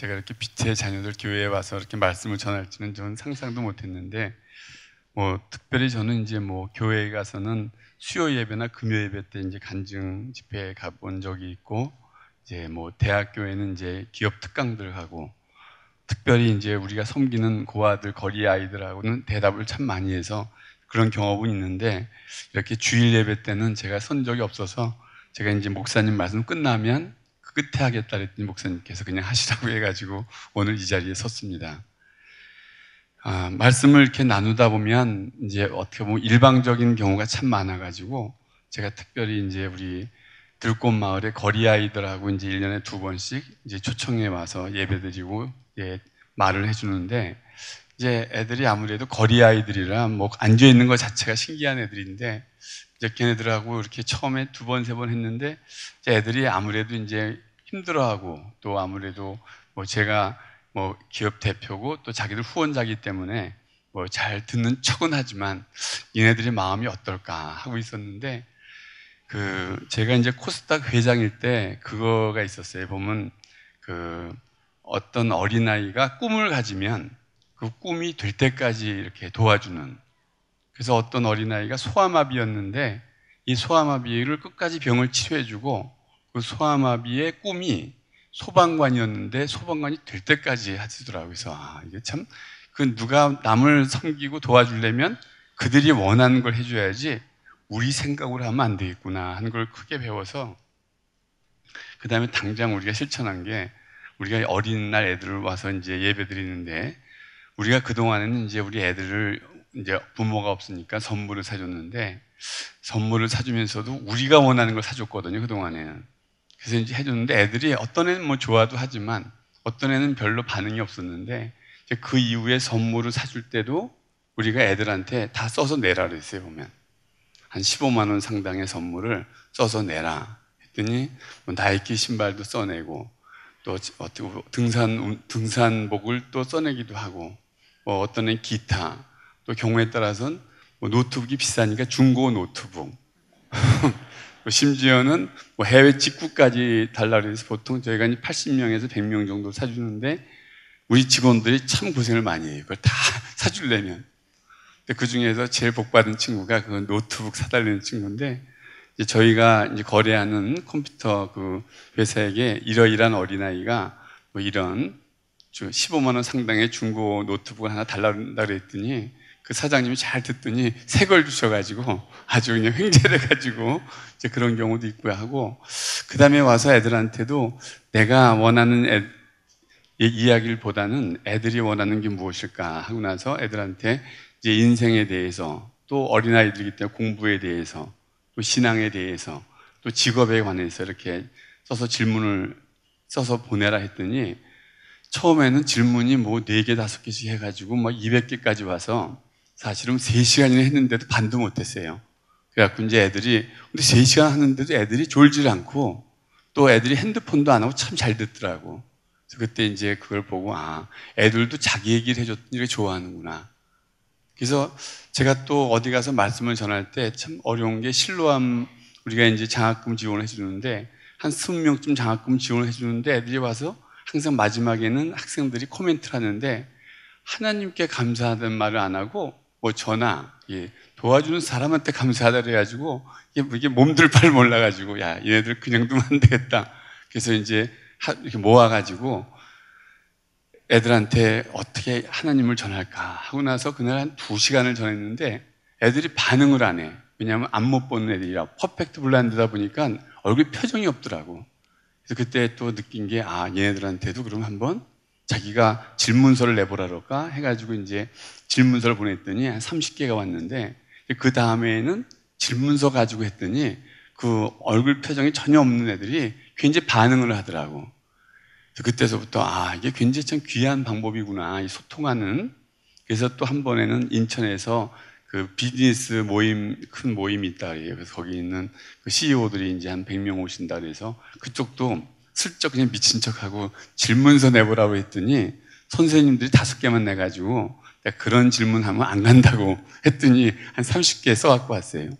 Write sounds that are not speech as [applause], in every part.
제가 이렇게 빛의 자녀들 교회에 와서 이렇게 말씀을 전할지는 저는 상상도 못했는데 뭐 특별히 저는 이제 뭐 교회에 가서는 수요 예배나 금요 예배 때 이제 간증 집회에 가본 적이 있고 이제 뭐 대학교에는 이제 기업 특강들 하고 특별히 이제 우리가 섬기는 고아들 거리 아이들하고는 대답을 참 많이 해서 그런 경험은 있는데 이렇게 주일 예배 때는 제가 선 적이 없어서 제가 이제 목사님 말씀 끝나면 끝에 하겠다 그랬더니 목사님께서 그냥 하시라고 해가지고 오늘 이 자리에 섰습니다. 아, 말씀을 이렇게 나누다 보면 이제 어떻게 보면 일방적인 경우가 참 많아가지고 제가 특별히 이제 우리 들꽃 마을의 거리 아이들하고 이제 1년에 두 번씩 이제 초청에 와서 예배드리고 예, 말을 해주는데 이제 애들이 아무래도 거리 아이들이라 뭐 앉아 있는 것 자체가 신기한 애들인데 이제 걔네들하고 이렇게 처음에 두 번, 세 번 했는데 애들이 아무래도 이제 힘들어하고 또 아무래도 뭐 제가 뭐 기업 대표고 또 자기들 후원자기 때문에 뭐 잘 듣는 척은 하지만 얘네들의 마음이 어떨까 하고 있었는데 그 제가 이제 코스닥 회장일 때 그거가 있었어요. 보면 그 어떤 어린아이가 꿈을 가지면 그 꿈이 될 때까지 이렇게 도와주는 그래서 어떤 어린아이가 소아마비였는데 이 소아마비를 끝까지 병을 치료해주고 그 소아마비의 꿈이 소방관이었는데 소방관이 될 때까지 하시더라고요. 그래서 아, 이게 참 그 누가 남을 섬기고 도와주려면 그들이 원하는 걸 해줘야지 우리 생각으로 하면 안 되겠구나 하는 걸 크게 배워서 그 다음에 당장 우리가 실천한 게 우리가 어린 날 애들을 와서 이제 예배 드리는데 우리가 그동안에는 이제 우리 애들을 이제 부모가 없으니까 선물을 사줬는데 선물을 사주면서도 우리가 원하는 걸 사줬거든요 그동안에는 그래서 이제 해줬는데 애들이 어떤 애는 뭐 좋아도 하지만 어떤 애는 별로 반응이 없었는데 이제 그 이후에 선물을 사줄 때도 우리가 애들한테 다 써서 내라 그랬어요 보면 한 15만 원 상당의 선물을 써서 내라 했더니 뭐 나이키 신발도 써내고 또 어떻게 등산 등산복을 또 써내기도 하고 뭐 어떤 애 기타 또 그 경우에 따라서는 뭐 노트북이 비싸니까 중고 노트북. [laughs] 뭐 심지어는 뭐 해외 직구까지 달라 그래서 보통 저희가 80명에서 100명 정도 사주는데 우리 직원들이 참 고생을 많이 해요. 그걸 다 [laughs] 사주려면. 근데 그 중에서 제일 복받은 친구가 그 노트북 사달라는 친구인데 이제 저희가 이제 거래하는 컴퓨터 그 회사에게 이러이러한 어린아이가 뭐 이런 15만원 상당의 중고 노트북을 하나 달라고 그랬더니 그 사장님이 잘 듣더니 새 걸 주셔가지고 아주 그냥 횡재돼 [laughs] 가지고 이제 그런 경우도 있고요 하고 그 다음에 와서 애들한테도 내가 원하는 애, 이야기를 보다는 애들이 원하는 게 무엇일까 하고 나서 애들한테 이제 인생에 대해서 또 어린아이들이기 때문에 공부에 대해서 또 신앙에 대해서 또 직업에 관해서 이렇게 써서 질문을 써서 보내라 했더니 처음에는 질문이 뭐 네 개 다섯 개씩 해가지고 막 200개까지 와서 사실은 3시간이나 했는데도 반도 못했어요. 그래갖고 이제 애들이, 근데 3시간 하는데도 애들이 졸질 않고 또 애들이 핸드폰도 안 하고 참 잘 듣더라고. 그래서 그때 이제 그걸 보고, 아, 애들도 자기 얘기를 해줬더니 좋아하는구나. 그래서 제가 또 어디 가서 말씀을 전할 때 참 어려운 게 실로암 우리가 이제 장학금 지원을 해주는데 한 20명쯤 장학금 지원을 해주는데 애들이 와서 항상 마지막에는 학생들이 코멘트를 하는데 하나님께 감사하는 말을 안 하고 뭐 저나 예, 도와주는 사람한테 감사하다 그래가지고 이게, 몸둘 바를 몰라가지고 야 얘네들 그냥 두면 안 되겠다. 그래서 이제 이렇게 모아가지고 애들한테 어떻게 하나님을 전할까 하고 나서 그날 한 두 시간을 전했는데 애들이 반응을 안 해. 왜냐하면 안 못 보는 애들이라 퍼펙트 블라인드다 보니까 얼굴 표정이 없더라고. 그래서 그때 또 느낀 게아 얘네들한테도 그럼 한번 자기가 질문서를 내보라 그럴까 해가지고 이제 질문서를 보냈더니 한 30개가 왔는데 그 다음에는 질문서 가지고 했더니 그 얼굴 표정이 전혀 없는 애들이 굉장히 반응을 하더라고. 그때서부터 아 이게 굉장히 참 귀한 방법이구나 이 소통하는. 그래서 또 한 번에는 인천에서 그 비즈니스 모임 큰 모임이 있다 그래 그래서 거기 있는 그 CEO들이 이제 한 100명 오신다 그래서 그쪽도 슬쩍 그냥 미친 척하고 질문서 내보라고 했더니 선생님들이 다섯 개만 내가지고 내가 그런 질문하면 안 간다고 [laughs] 했더니 한 30개 써갖고 왔어요.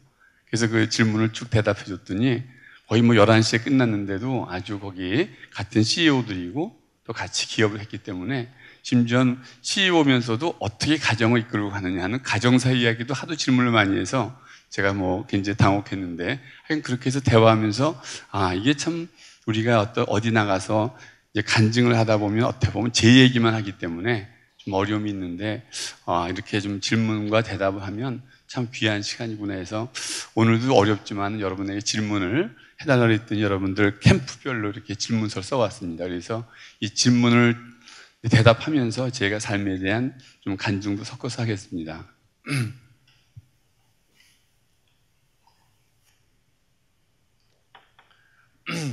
그래서 그 질문을 쭉 대답해 줬더니 거의 뭐 11시에 끝났는데도 아주 거기 같은 CEO들이고 또 같이 기업을 했기 때문에 심지어 CEO면서도 어떻게 가정을 이끌고 가느냐 하는 가정사 이야기도 하도 질문을 많이 해서 제가 뭐 굉장히 당혹했는데 하여튼 그렇게 해서 대화하면서 아, 이게 참 우리가 어떤 어디 나가서 간증을 하다 보면 어떻게 보면 제 얘기만 하기 때문에 좀 어려움이 있는데 아, 이렇게 좀 질문과 대답을 하면 참 귀한 시간이구나 해서 오늘도 어렵지만 여러분에게 질문을 해달라고 했던 여러분들 캠프별로 이렇게 질문서를 써왔습니다. 그래서 이 질문을 대답하면서 제가 삶에 대한 좀 간증도 섞어서 하겠습니다.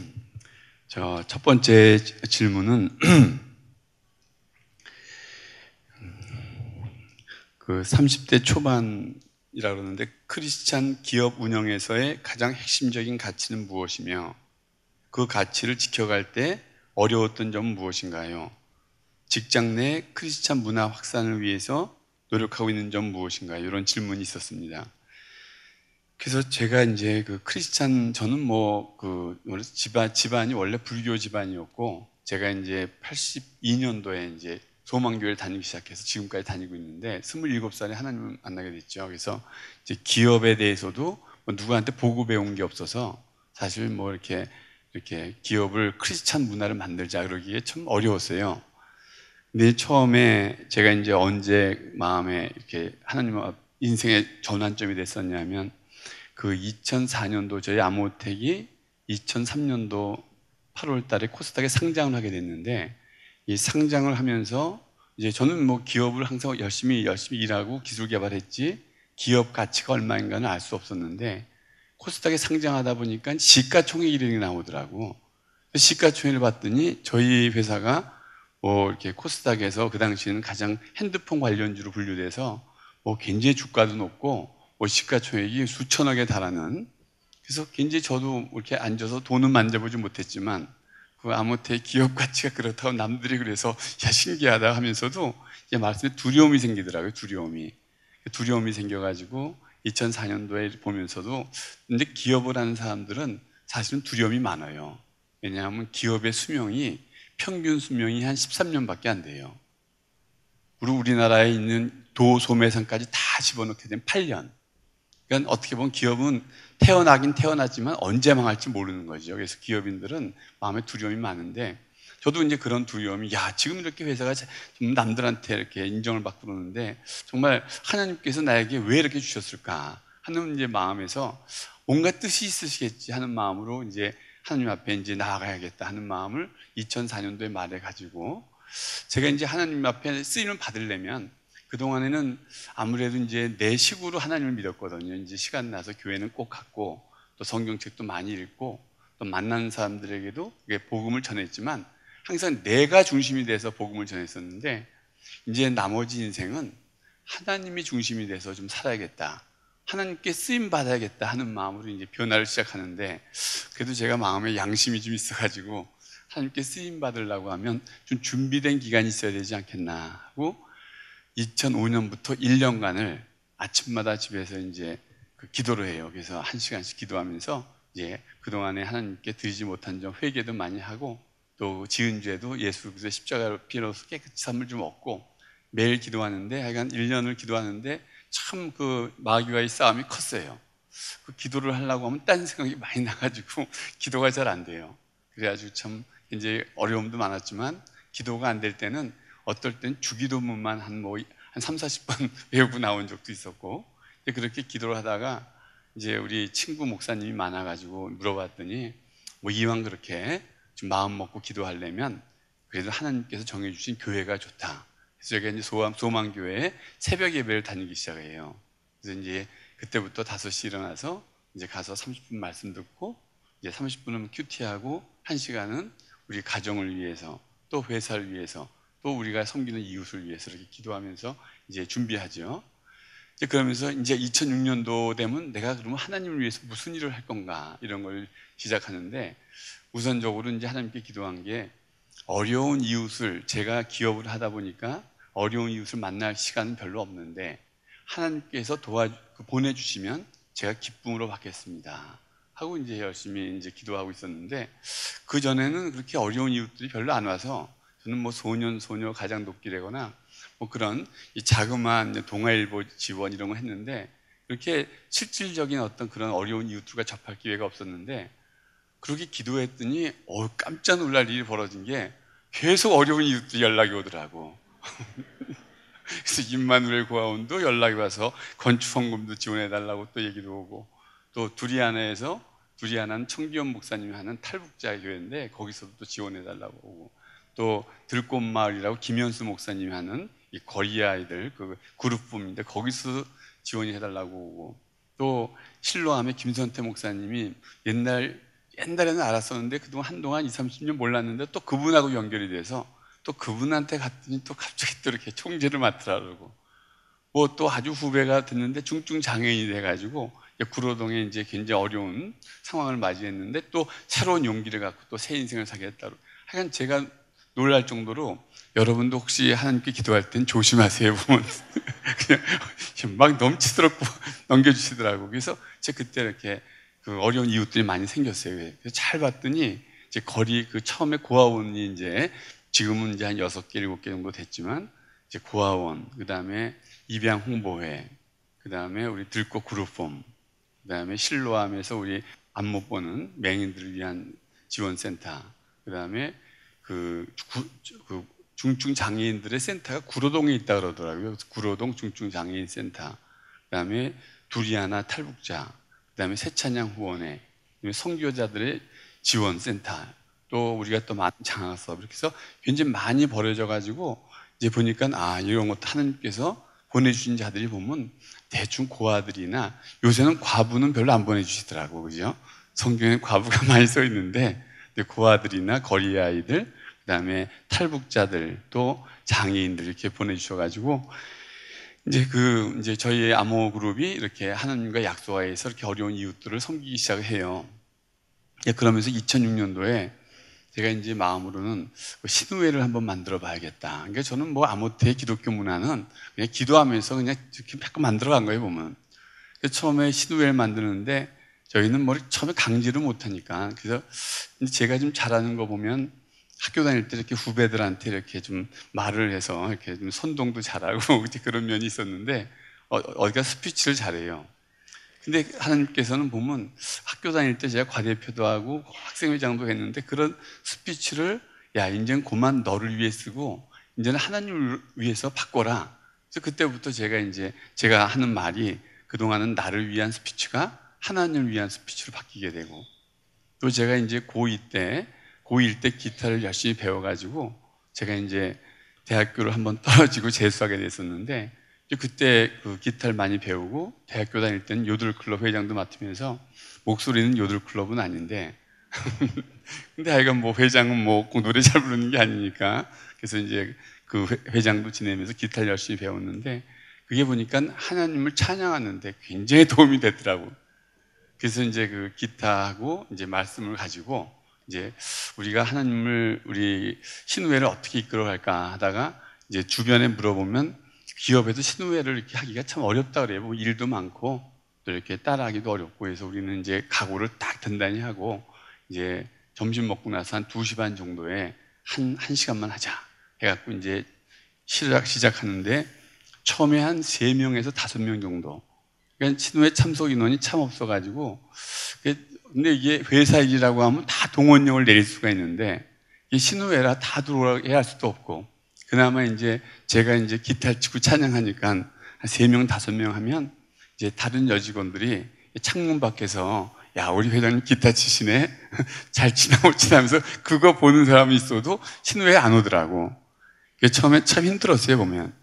[clears throat] 자, 첫 번째 질문은 [clears throat] 그 30대 초반이라고 그러는데 크리스찬 기업 운영에서의 가장 핵심적인 가치는 무엇이며 그 가치를 지켜갈 때 어려웠던 점은 무엇인가요? 직장 내 크리스찬 문화 확산을 위해서 노력하고 있는 점 무엇인가요? 이런 질문이 있었습니다. 그래서 제가 이제 그 크리스찬 저는 뭐 그 집안 집안이 원래 불교 집안이었고 제가 이제 82년도에 이제 소망교회를 다니기 시작해서 지금까지 다니고 있는데 27살에 하나님을 만나게 됐죠. 그래서 이제 기업에 대해서도 뭐 누구한테 보고 배운 게 없어서 사실 뭐 이렇게 이렇게 기업을 크리스찬 문화를 만들자 그러기에 참 어려웠어요. 근데 처음에 제가 이제 언제 마음에 이렇게 하나님 앞 인생의 전환점이 됐었냐면 그 2004년도 저희 암호택이 2003년도 8월 달에 코스닥에 상장을 하게 됐는데 이 상장을 하면서 이제 저는 뭐 기업을 항상 열심히 열심히 일하고 기술 개발했지 기업 가치가 얼마인가는 알 수 없었는데 코스닥에 상장하다 보니까 시가총액 1등이 나오더라고. 시가총액을 봤더니 저희 회사가 뭐 이렇게 코스닥에서 그 당시에는 가장 핸드폰 관련주로 분류돼서 뭐 굉장히 주가도 높고 시가총액이 수천억에 달하는 그래서 굉장히 저도 이렇게 앉아서 돈은 만져보지 못했지만 그 아무튼 기업 가치가 그렇다고 남들이 그래서 야 신기하다 하면서도 이제 말씀에 두려움이 생기더라고요 두려움이 두려움이 생겨가지고 2004년도에 보면서도 근데 기업을 하는 사람들은 사실은 두려움이 많아요 왜냐하면 기업의 수명이 평균 수명이 한 13년밖에 안 돼요 그리고 우리나라에 있는 도소매상까지 다 집어넣게 되면 8년 그러니까 어떻게 보면 기업은 태어나긴 태어났지만 언제 망할지 모르는 거죠. 그래서 기업인들은 마음에 두려움이 많은데 저도 이제 그런 두려움이 야 지금 이렇게 회사가 좀 남들한테 이렇게 인정을 받고 그러는데 정말 하나님께서 나에게 왜 이렇게 주셨을까 하는 이제 마음에서 뭔가 뜻이 있으시겠지 하는 마음으로 이제 하나님 앞에 이제 나아가야겠다 하는 마음을 2004년도에 말해 가지고 제가 이제 하나님 앞에 쓰임을 받으려면 그동안에는 아무래도 이제 내 식으로 하나님을 믿었거든요. 이제 시간 나서 교회는 꼭 갔고 또 성경책도 많이 읽고 또 만난 사람들에게도 복음을 전했지만 항상 내가 중심이 돼서 복음을 전했었는데 이제 나머지 인생은 하나님이 중심이 돼서 좀 살아야겠다. 하나님께 쓰임 받아야겠다 하는 마음으로 이제 변화를 시작하는데 그래도 제가 마음에 양심이 좀 있어가지고 하나님께 쓰임 받으려고 하면 좀 준비된 기간이 있어야 되지 않겠나 하고 2005년부터 1년간을 아침마다 집에서 이제 그 기도를 해요. 그래서 한 시간씩 기도하면서 이제 그동안에 하나님께 드리지 못한 점 회개도 많이 하고 또 지은 죄도 예수 그리스도 십자가로 피로서 깨끗이 삶을 좀 얻고 매일 기도하는데 하여간 1년을 기도하는데 참 그 마귀와의 싸움이 컸어요. 그 기도를 하려고 하면 딴 생각이 많이 나가지고 [laughs] 기도가 잘 안 돼요. 그래가지고 참 이제 어려움도 많았지만 기도가 안 될 때는 어떨 땐 주기도문만 한 뭐한 3, 40번 외우고 나온 적도 있었고 그렇게 기도를 하다가 이제 우리 친구 목사님이 많아 가지고 물어봤더니 뭐 이왕 그렇게 좀 마음 먹고 기도하려면 그래도 하나님께서 정해 주신 교회가 좋다. 그래서 제가 이제 소망 소망 교회에 새벽 예배를 다니기 시작해요. 그래서 이제 그때부터 5시 일어나서 이제 가서 30분 말씀 듣고 이제 30분은 큐티하고 1시간은 우리 가정을 위해서 또 회사를 위해서 또 우리가 섬기는 이웃을 위해서 이렇게 기도하면서 이제 준비하죠. 이제 그러면서 이제 2006년도 되면 내가 그러면 하나님을 위해서 무슨 일을 할 건가 이런 걸 시작하는데 우선적으로 이제 하나님께 기도한 게 어려운 이웃을 제가 기업을 하다 보니까 어려운 이웃을 만날 시간은 별로 없는데 하나님께서 도와 그 보내주시면 제가 기쁨으로 받겠습니다. 하고 이제 열심히 이제 기도하고 있었는데 그 전에는 그렇게 어려운 이웃들이 별로 안 와서 또는 뭐 소년 소녀 가장 돕기래거나 뭐 그런 이 자그마한 동아일보 지원 이런 거 했는데 이렇게 실질적인 어떤 그런 어려운 이웃들과 접할 기회가 없었는데 그렇게 기도했더니 어 깜짝 놀랄 일이 벌어진 게 계속 어려운 이웃들이 연락이 오더라고. [laughs] 그래서 임마누엘 고아원도 연락이 와서 건축헌금도 지원해 달라고 또 얘기도 오고 또 두리안에서 두리안한 청기현 목사님이 하는 탈북자 교회인데 거기서도 또 지원해 달라고 오고 또 들꽃마을이라고 김현수 목사님이 하는 이 거리 아이들 그 그룹부인데 거기서 지원이 해달라고 오고 또실로함의 김선태 목사님이 옛날 옛날에는 알았었는데 그동안 한동안 2, 30년 몰랐는데 또 그분하고 연결이 돼서 또 그분한테 갔더니 또 갑자기 또 이렇게 총재를 맡으라고 뭐 또 아주 후배가 됐는데 중증 장애인이 돼가지고 구로동에 이제 굉장히 어려운 상황을 맞이했는데 또 새로운 용기를 갖고 또 새 인생을 사겠다고 하여간 제가 놀랄 정도로 여러분도 혹시 하나님께 기도할 땐 조심하세요 [laughs] 그냥 막 넘치도록 넘겨주시더라고 요 그래서 제가 그때 이렇게 그 어려운 이웃들이 많이 생겼어요 예. 그래서 잘 봤더니 이제 거리 그 처음에 고아원이 이제 지금은 이제 한 여섯 개 일곱 개 정도 됐지만 이제 고아원 그 다음에 입양 홍보회 그 다음에 우리 들꽃 그룹홈그 다음에 실로암에서 우리 안 못 보는 맹인들을 위한 지원센터 그 다음에 그, 구, 그 중증 장애인들의 센터가 구로동에 있다 그러더라고요. 구로동 중증 장애인 센터. 그다음에 두리아나 탈북자. 그다음에 새찬양 후원회. 성교자들의 지원 센터. 또 우리가 또 많은 장학사업 이렇게 해서 굉장히 많이 벌어져 가지고 이제 보니까 아 이런 것도 하나님께서 보내주신 자들이 보면 대충 고아들이나 요새는 과부는 별로 안 보내주시더라고 그죠? 성경에 과부가 [laughs] 많이 써 있는데 데근 고아들이나 거리 아이들 그다음에 탈북자들 도 장애인들 이렇게 보내주셔가지고 이제 그 이제 저희의 암호 그룹이 이렇게 하나님과 약속하에서 이렇게 어려운 이웃들을 섬기기 시작해요. 예, 그러면서 2006년도에 제가 이제 마음으로는 그 신우회를 한번 만들어 봐야겠다. 그러니까 저는 뭐 아무태 기독교 문화는 그냥 기도하면서 그냥 이렇게 자꾸 만들어 간 거예요, 보면. 처음에 신우회를 만드는데 저희는 뭐 처음에 강제로 못하니까. 그래서 제가 좀 잘하는 거 보면 학교 다닐 때 이렇게 후배들한테 이렇게 좀 말을 해서 이렇게 좀 선동도 잘하고 [laughs] 그런 면이 있었는데 어, 어디가 스피치를 잘해요. 근데 하나님께서는 보면 학교 다닐 때 제가 과대표도 하고 학생회장도 했는데 그런 스피치를 야 이제는 그만 너를 위해 쓰고 이제는 하나님을 위해서 바꿔라. 그래서 그때부터 제가 이제 제가 하는 말이 그동안은 나를 위한 스피치가 하나님을 위한 스피치로 바뀌게 되고 또 제가 이제 고2 때 고1 때 기타를 열심히 배워가지고 제가 이제 대학교를 한번 [laughs] 떨어지고 재수하게 됐었는데 그때 그 기타를 많이 배우고 대학교 다닐 때는 요들클럽 회장도 맡으면서 목소리는 요들클럽은 아닌데 [laughs] 근데 하여간 뭐 회장은 뭐꼭 노래 잘 부르는 게 아니니까 그래서 이제 그 회장도 지내면서 기타를 열심히 배웠는데 그게 보니까 하나님을 찬양하는데 굉장히 도움이 됐더라고. 그래서 이제 그 기타하고 이제 말씀을 가지고 이제 우리가 하나님을 우리 신우회를 어떻게 이끌어갈까 하다가 이제 주변에 물어보면 기업에도 신우회를 이렇게 하기가 참 어렵다 그래요. 뭐 일도 많고 또 이렇게 따라하기도 어렵고 해서 우리는 이제 각오를 딱든단히 하고 이제 점심 먹고 나서 한 2시 반 정도에 한, 한 시간만 하자 해갖고 이제 시작, 시작하는데 처음에 한 세명에서 다섯 명 정도 그러니까 신우회 참석 인원이 참 없어가지고 근데 이게 회사 일이라고 하면 다 동원령을 내릴 수가 있는데 신우회라 다들어오게할 수도 없고 그나마 이제 제가 이제 기타 치고 찬양하니까 한 세명 다섯 명 하면 이제 다른 여직원들이 창문 밖에서 야 우리 회장님 기타 치시네 [laughs] 잘치나오치나면서 그거 보는 사람이 있어도 신우회 안 오더라고 처음에 참 힘들었어요 보면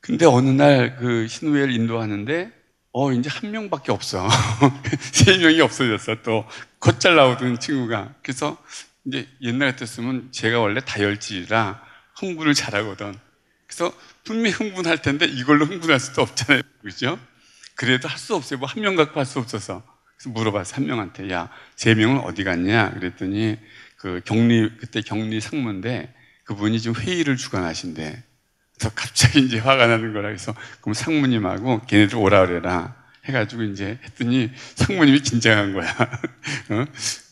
근데 어느 날 그 신우회를 인도하는데 어, 이제 한 명밖에 없어. [laughs] 세 명이 없어졌어. 또, 곧잘 나오던 친구가. 그래서 이제 옛날 같았으면 제가 원래 다혈질이라 흥분을 잘하거든. 그래서 분명히 흥분할 텐데 이걸로 흥분할 수도 없잖아요. [laughs] 그죠? 그래도 할 수 없어요. 뭐 한 명 갖고 할 수 없어서. 그래서 물어봤어. 한 명한테. 야, 세 명은 어디 갔냐? 그랬더니 그 격리, 그때 격리 상무인데 그분이 지금 회의를 주관하신대. 그래서 갑자기 이제 화가 나는 거라 해서 그럼 상무님하고 걔네들 오라 그래라 해가지고 이제 했더니 상무님이 긴장한 거야. [laughs] 어?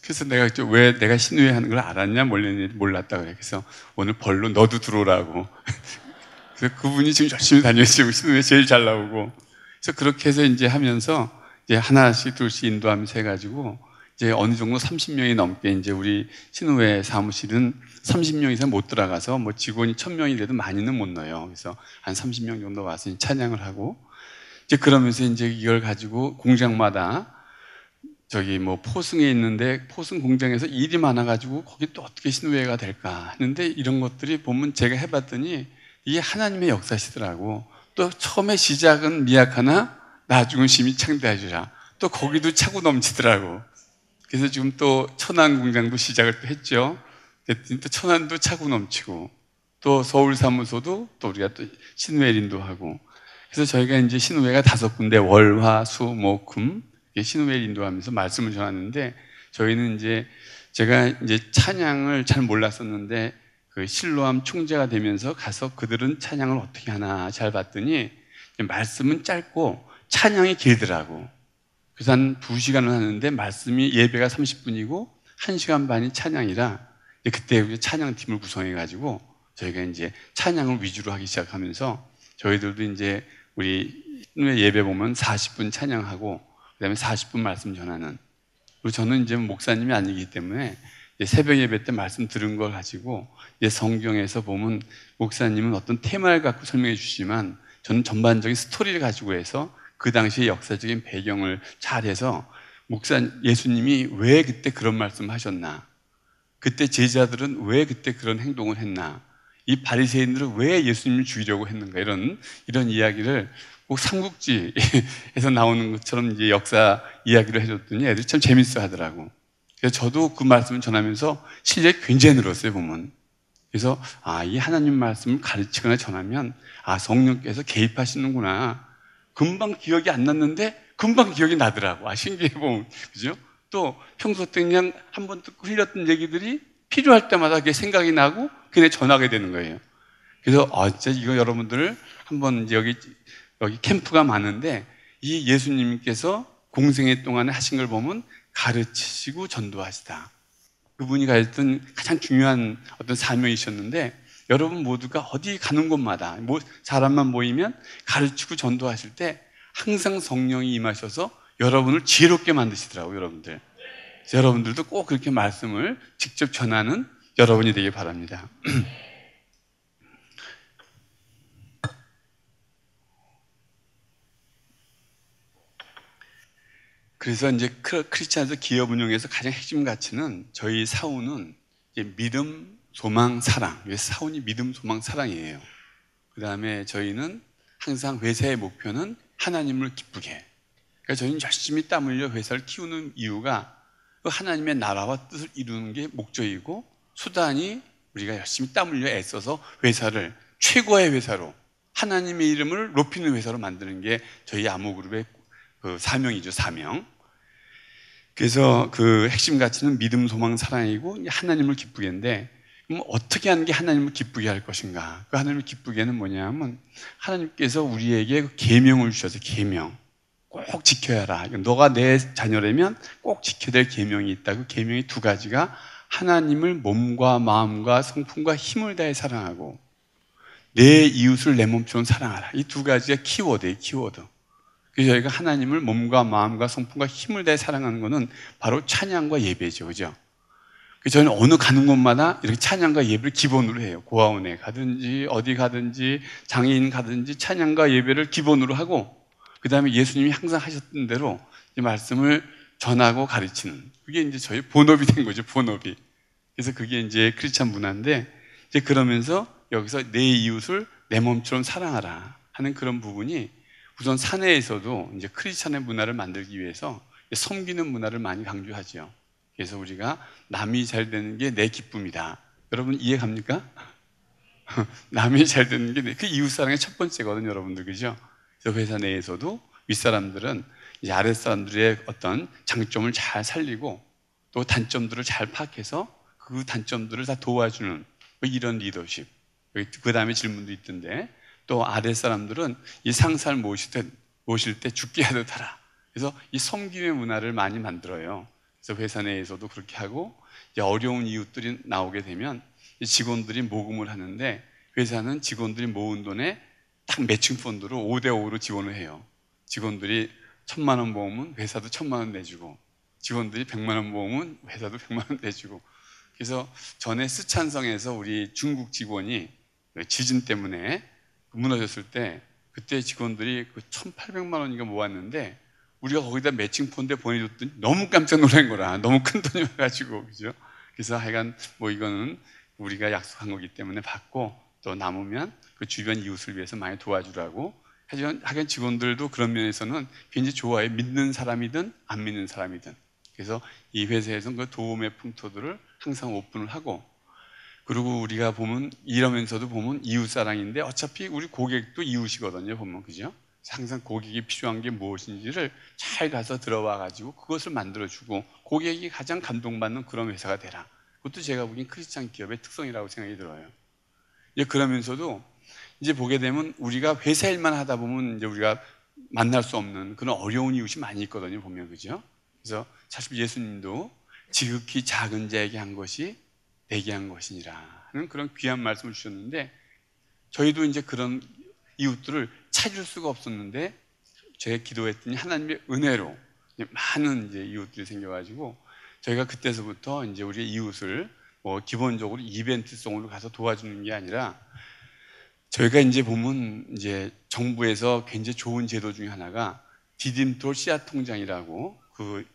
그래서 내가 왜 내가 신우회하는 걸 알았냐 몰랐다 그래. 그래서 오늘 벌로 너도 들어오라고. [laughs] 그래서 그분이 지금 열심히 다니시고 신우회 제일 잘 나오고. 그래서 그렇게 해서 이제 하면서 이제 하나씩 둘씩 인도하면서 해가지고 이제 어느 정도 30명이 넘게 이제 우리 신우회 사무실은 30명 이상 못 들어가서 뭐 직원이 1000명이 돼도 많이는 못 넣어요. 그래서 한 30명 정도 와서 찬양을 하고 이제 그러면서 이제 이걸 가지고 공장마다 저기 뭐 포승에 있는데 포승 공장에서 일이 많아가지고 거기 또 어떻게 신우회가 될까 하는데 이런 것들이 보면 제가 해봤더니 이게 하나님의 역사시더라고. 또 처음에 시작은 미약하나 나중은 심히 창대하리라. 또 거기도 차고 넘치더라고. 그래서 지금 또 천안 공장도 시작을 또 했죠. 천안도 차고 넘치고 또 서울 사무소도 또 우리가 또신웨린도 하고 그래서 저희가 이제 신우회가 다섯 군데 월화 수목금 신우회를 인도하면서 말씀을 전하는데 저희는 이제 제가 이제 찬양을 잘 몰랐었는데 그 실로암 총재가 되면서 가서 그들은 찬양을 어떻게 하나 잘 봤더니 말씀은 짧고 찬양이 길더라고. 그래서 한 두 시간을 하는데 말씀이 예배가 30분이고 1시간 반이 찬양이라 그때 찬양팀을 구성해가지고 저희가 이제 찬양을 위주로 하기 시작하면서 저희들도 이제 우리 예배 보면 40분 찬양하고 그다음에 40분 말씀 전하는 그리고 저는 이제 목사님이 아니기 때문에 새벽 예배 때 말씀 들은 걸 가지고 성경에서 보면 목사님은 어떤 테마를 갖고 설명해 주시지만 저는 전반적인 스토리를 가지고 해서 그 당시의 역사적인 배경을 잘해서 목사 예수님이 왜 그때 그런 말씀 하셨나 그때 제자들은 왜 그때 그런 행동을 했나? 이 바리새인들은 왜 예수님을 죽이려고 했는가? 이런 이런 이야기를 꼭 삼국지에서 [laughs] 나오는 것처럼 이제 역사 이야기를 해줬더니 애들이 참 재밌어 하더라고. 그래서 저도 그 말씀을 전하면서 실력이 굉장히 늘었어요, 보면. 그래서, 아, 이 하나님 말씀을 가르치거나 전하면, 아, 성령께서 개입하시는구나. 금방 기억이 안 났는데, 금방 기억이 나더라고. 아, 신기해 보면. 그죠? 또 평소 때 그냥 한 번 듣고 흘렸던 얘기들이 필요할 때마다 그게 생각이 나고 그게 전하게 되는 거예요. 그래서 어 진짜 이거 여러분들 한번 여기 여기 캠프가 많은데 이 예수님께서 공생의 동안에 하신 걸 보면 가르치시고 전도하시다. 그분이 가졌던 가장 중요한 어떤 사명이셨는데 여러분 모두가 어디 가는 곳마다 사람만 모이면 가르치고 전도하실 때 항상 성령이 임하셔서 여러분을 지혜롭게 만드시더라고요, 여러분들. 여러분들도 꼭 그렇게 말씀을 직접 전하는 여러분이 되길 바랍니다. [clears throat] 그래서 이제 크리스찬에서 기업 운영에서 가장 핵심 가치는 저희 사우는 믿음, 소망, 사랑. 사운이 믿음, 소망, 사랑이에요. 그 다음에 저희는 항상 회사의 목표는 하나님을 기쁘게. 해. 그러니까 저는 열심히 땀 흘려 회사를 키우는 이유가 그 하나님의 나라와 뜻을 이루는 게 목적이고 수단이 우리가 열심히 땀 흘려 애써서 회사를 최고의 회사로 하나님의 이름을 높이는 회사로 만드는 게 저희 암호그룹의 그 사명이죠 사명. 그래서 그 핵심 가치는 믿음, 소망, 사랑이고 하나님을 기쁘게했는데 그럼 어떻게 하는 게 하나님을 기쁘게 할 것인가? 그 하나님을 기쁘게는 하 뭐냐면 하 하나님께서 우리에게 그 계명을 주셔서 계명. 꼭 지켜야 라. 너가 내 자녀라면 꼭 지켜야 될 계명이 있다. 그 계명이 두 가지가 하나님을 몸과 마음과 성품과 힘을 다해 사랑하고 내 이웃을 내 몸처럼 사랑하라. 이 두 가지가 키워드예요, 키워드. 그래서 저희가 하나님을 몸과 마음과 성품과 힘을 다해 사랑하는 것은 바로 찬양과 예배죠, 그죠? 그래서 저는 어느 가는 곳마다 이렇게 찬양과 예배를 기본으로 해요. 고아원에 가든지 어디 가든지 장애인 가든지 찬양과 예배를 기본으로 하고 그 다음에 예수님이 항상 하셨던 대로 이 말씀을 전하고 가르치는 그게 이제 저희 본업이 된 거죠 본업이 그래서 그게 이제 크리스찬 문화인데 이제 그러면서 여기서 내 이웃을 내 몸처럼 사랑하라 하는 그런 부분이 우선 사내에서도 이제 크리스찬의 문화를 만들기 위해서 섬기는 문화를 많이 강조하죠 그래서 우리가 남이 잘 되는 게 내 기쁨이다 여러분 이해 갑니까? [laughs] 남이 잘 되는 게그 이웃사랑의 첫 번째거든요 여러분들 그죠? 그래서 회사 내에서도 윗사람들은 이제 아랫사람들의 어떤 장점을 잘 살리고 또 단점들을 잘 파악해서 그 단점들을 다 도와주는 뭐 이런 리더십. 그 다음에 질문도 있던데 또 아랫사람들은 이 상사를 모시든 모실 때 죽게 하듯 하라. 그래서 이 섬김의 문화를 많이 만들어요. 그래서 회사 내에서도 그렇게 하고 어려운 이웃들이 나오게 되면 직원들이 모금을 하는데 회사는 직원들이 모은 돈에 딱 매칭 펀드로 5대5로 지원을 해요. 직원들이 천만 원 모으면 회사도 천만 원 내주고 직원들이 백만 원 모으면 회사도 백만 원 내주고 그래서 전에 스촨성에서 우리 중국 직원이 지진 때문에 무너졌을 때 그때 직원들이 그 1,800만 원인가 모았는데 우리가 거기다 매칭 펀드에 보내줬더니 너무 깜짝 놀란 거라. 너무 큰 돈이어가지고, 그죠? 그래서 하여간 뭐 이거는 우리가 약속한 거기 때문에 받고 또 남으면 그 주변 이웃을 위해서 많이 도와주라고 하지만 하긴 직원들도 그런 면에서는 굉장히 좋아해 믿는 사람이든 안 믿는 사람이든 그래서 이 회사에서는 그 도움의 풍토들을 항상 오픈을 하고 그리고 우리가 보면 이러면서도 보면 이웃 사랑인데 어차피 우리 고객도 이웃이거든요 보면 그죠? 항상 고객이 필요한 게 무엇인지를 잘 가서 들어와 가지고 그것을 만들어주고 고객이 가장 감동받는 그런 회사가 되라. 그것도 제가 보기엔 크리스찬 기업의 특성이라고 생각이 들어요. 예, 그러면서도 이제 보게 되면 우리가 회사 일만 하다 보면 이제 우리가 만날 수 없는 그런 어려운 이웃이 많이 있거든요, 보면. 그죠? 그래서 사실 예수님도 지극히 작은 자에게 한 것이 내게 한 것이니라 하는 그런 귀한 말씀을 주셨는데 저희도 이제 그런 이웃들을 찾을 수가 없었는데 제가 기도했더니 하나님의 은혜로 많은 이제 이웃들이 생겨가지고 저희가 그때서부터 이제 우리 이웃을 뭐 기본적으로 이벤트성으로 가서 도와주는 게 아니라 저희가 이제 보면 이제 정부에서 굉장히 좋은 제도 중에 하나가 디딤돌 씨앗 통장이라고 그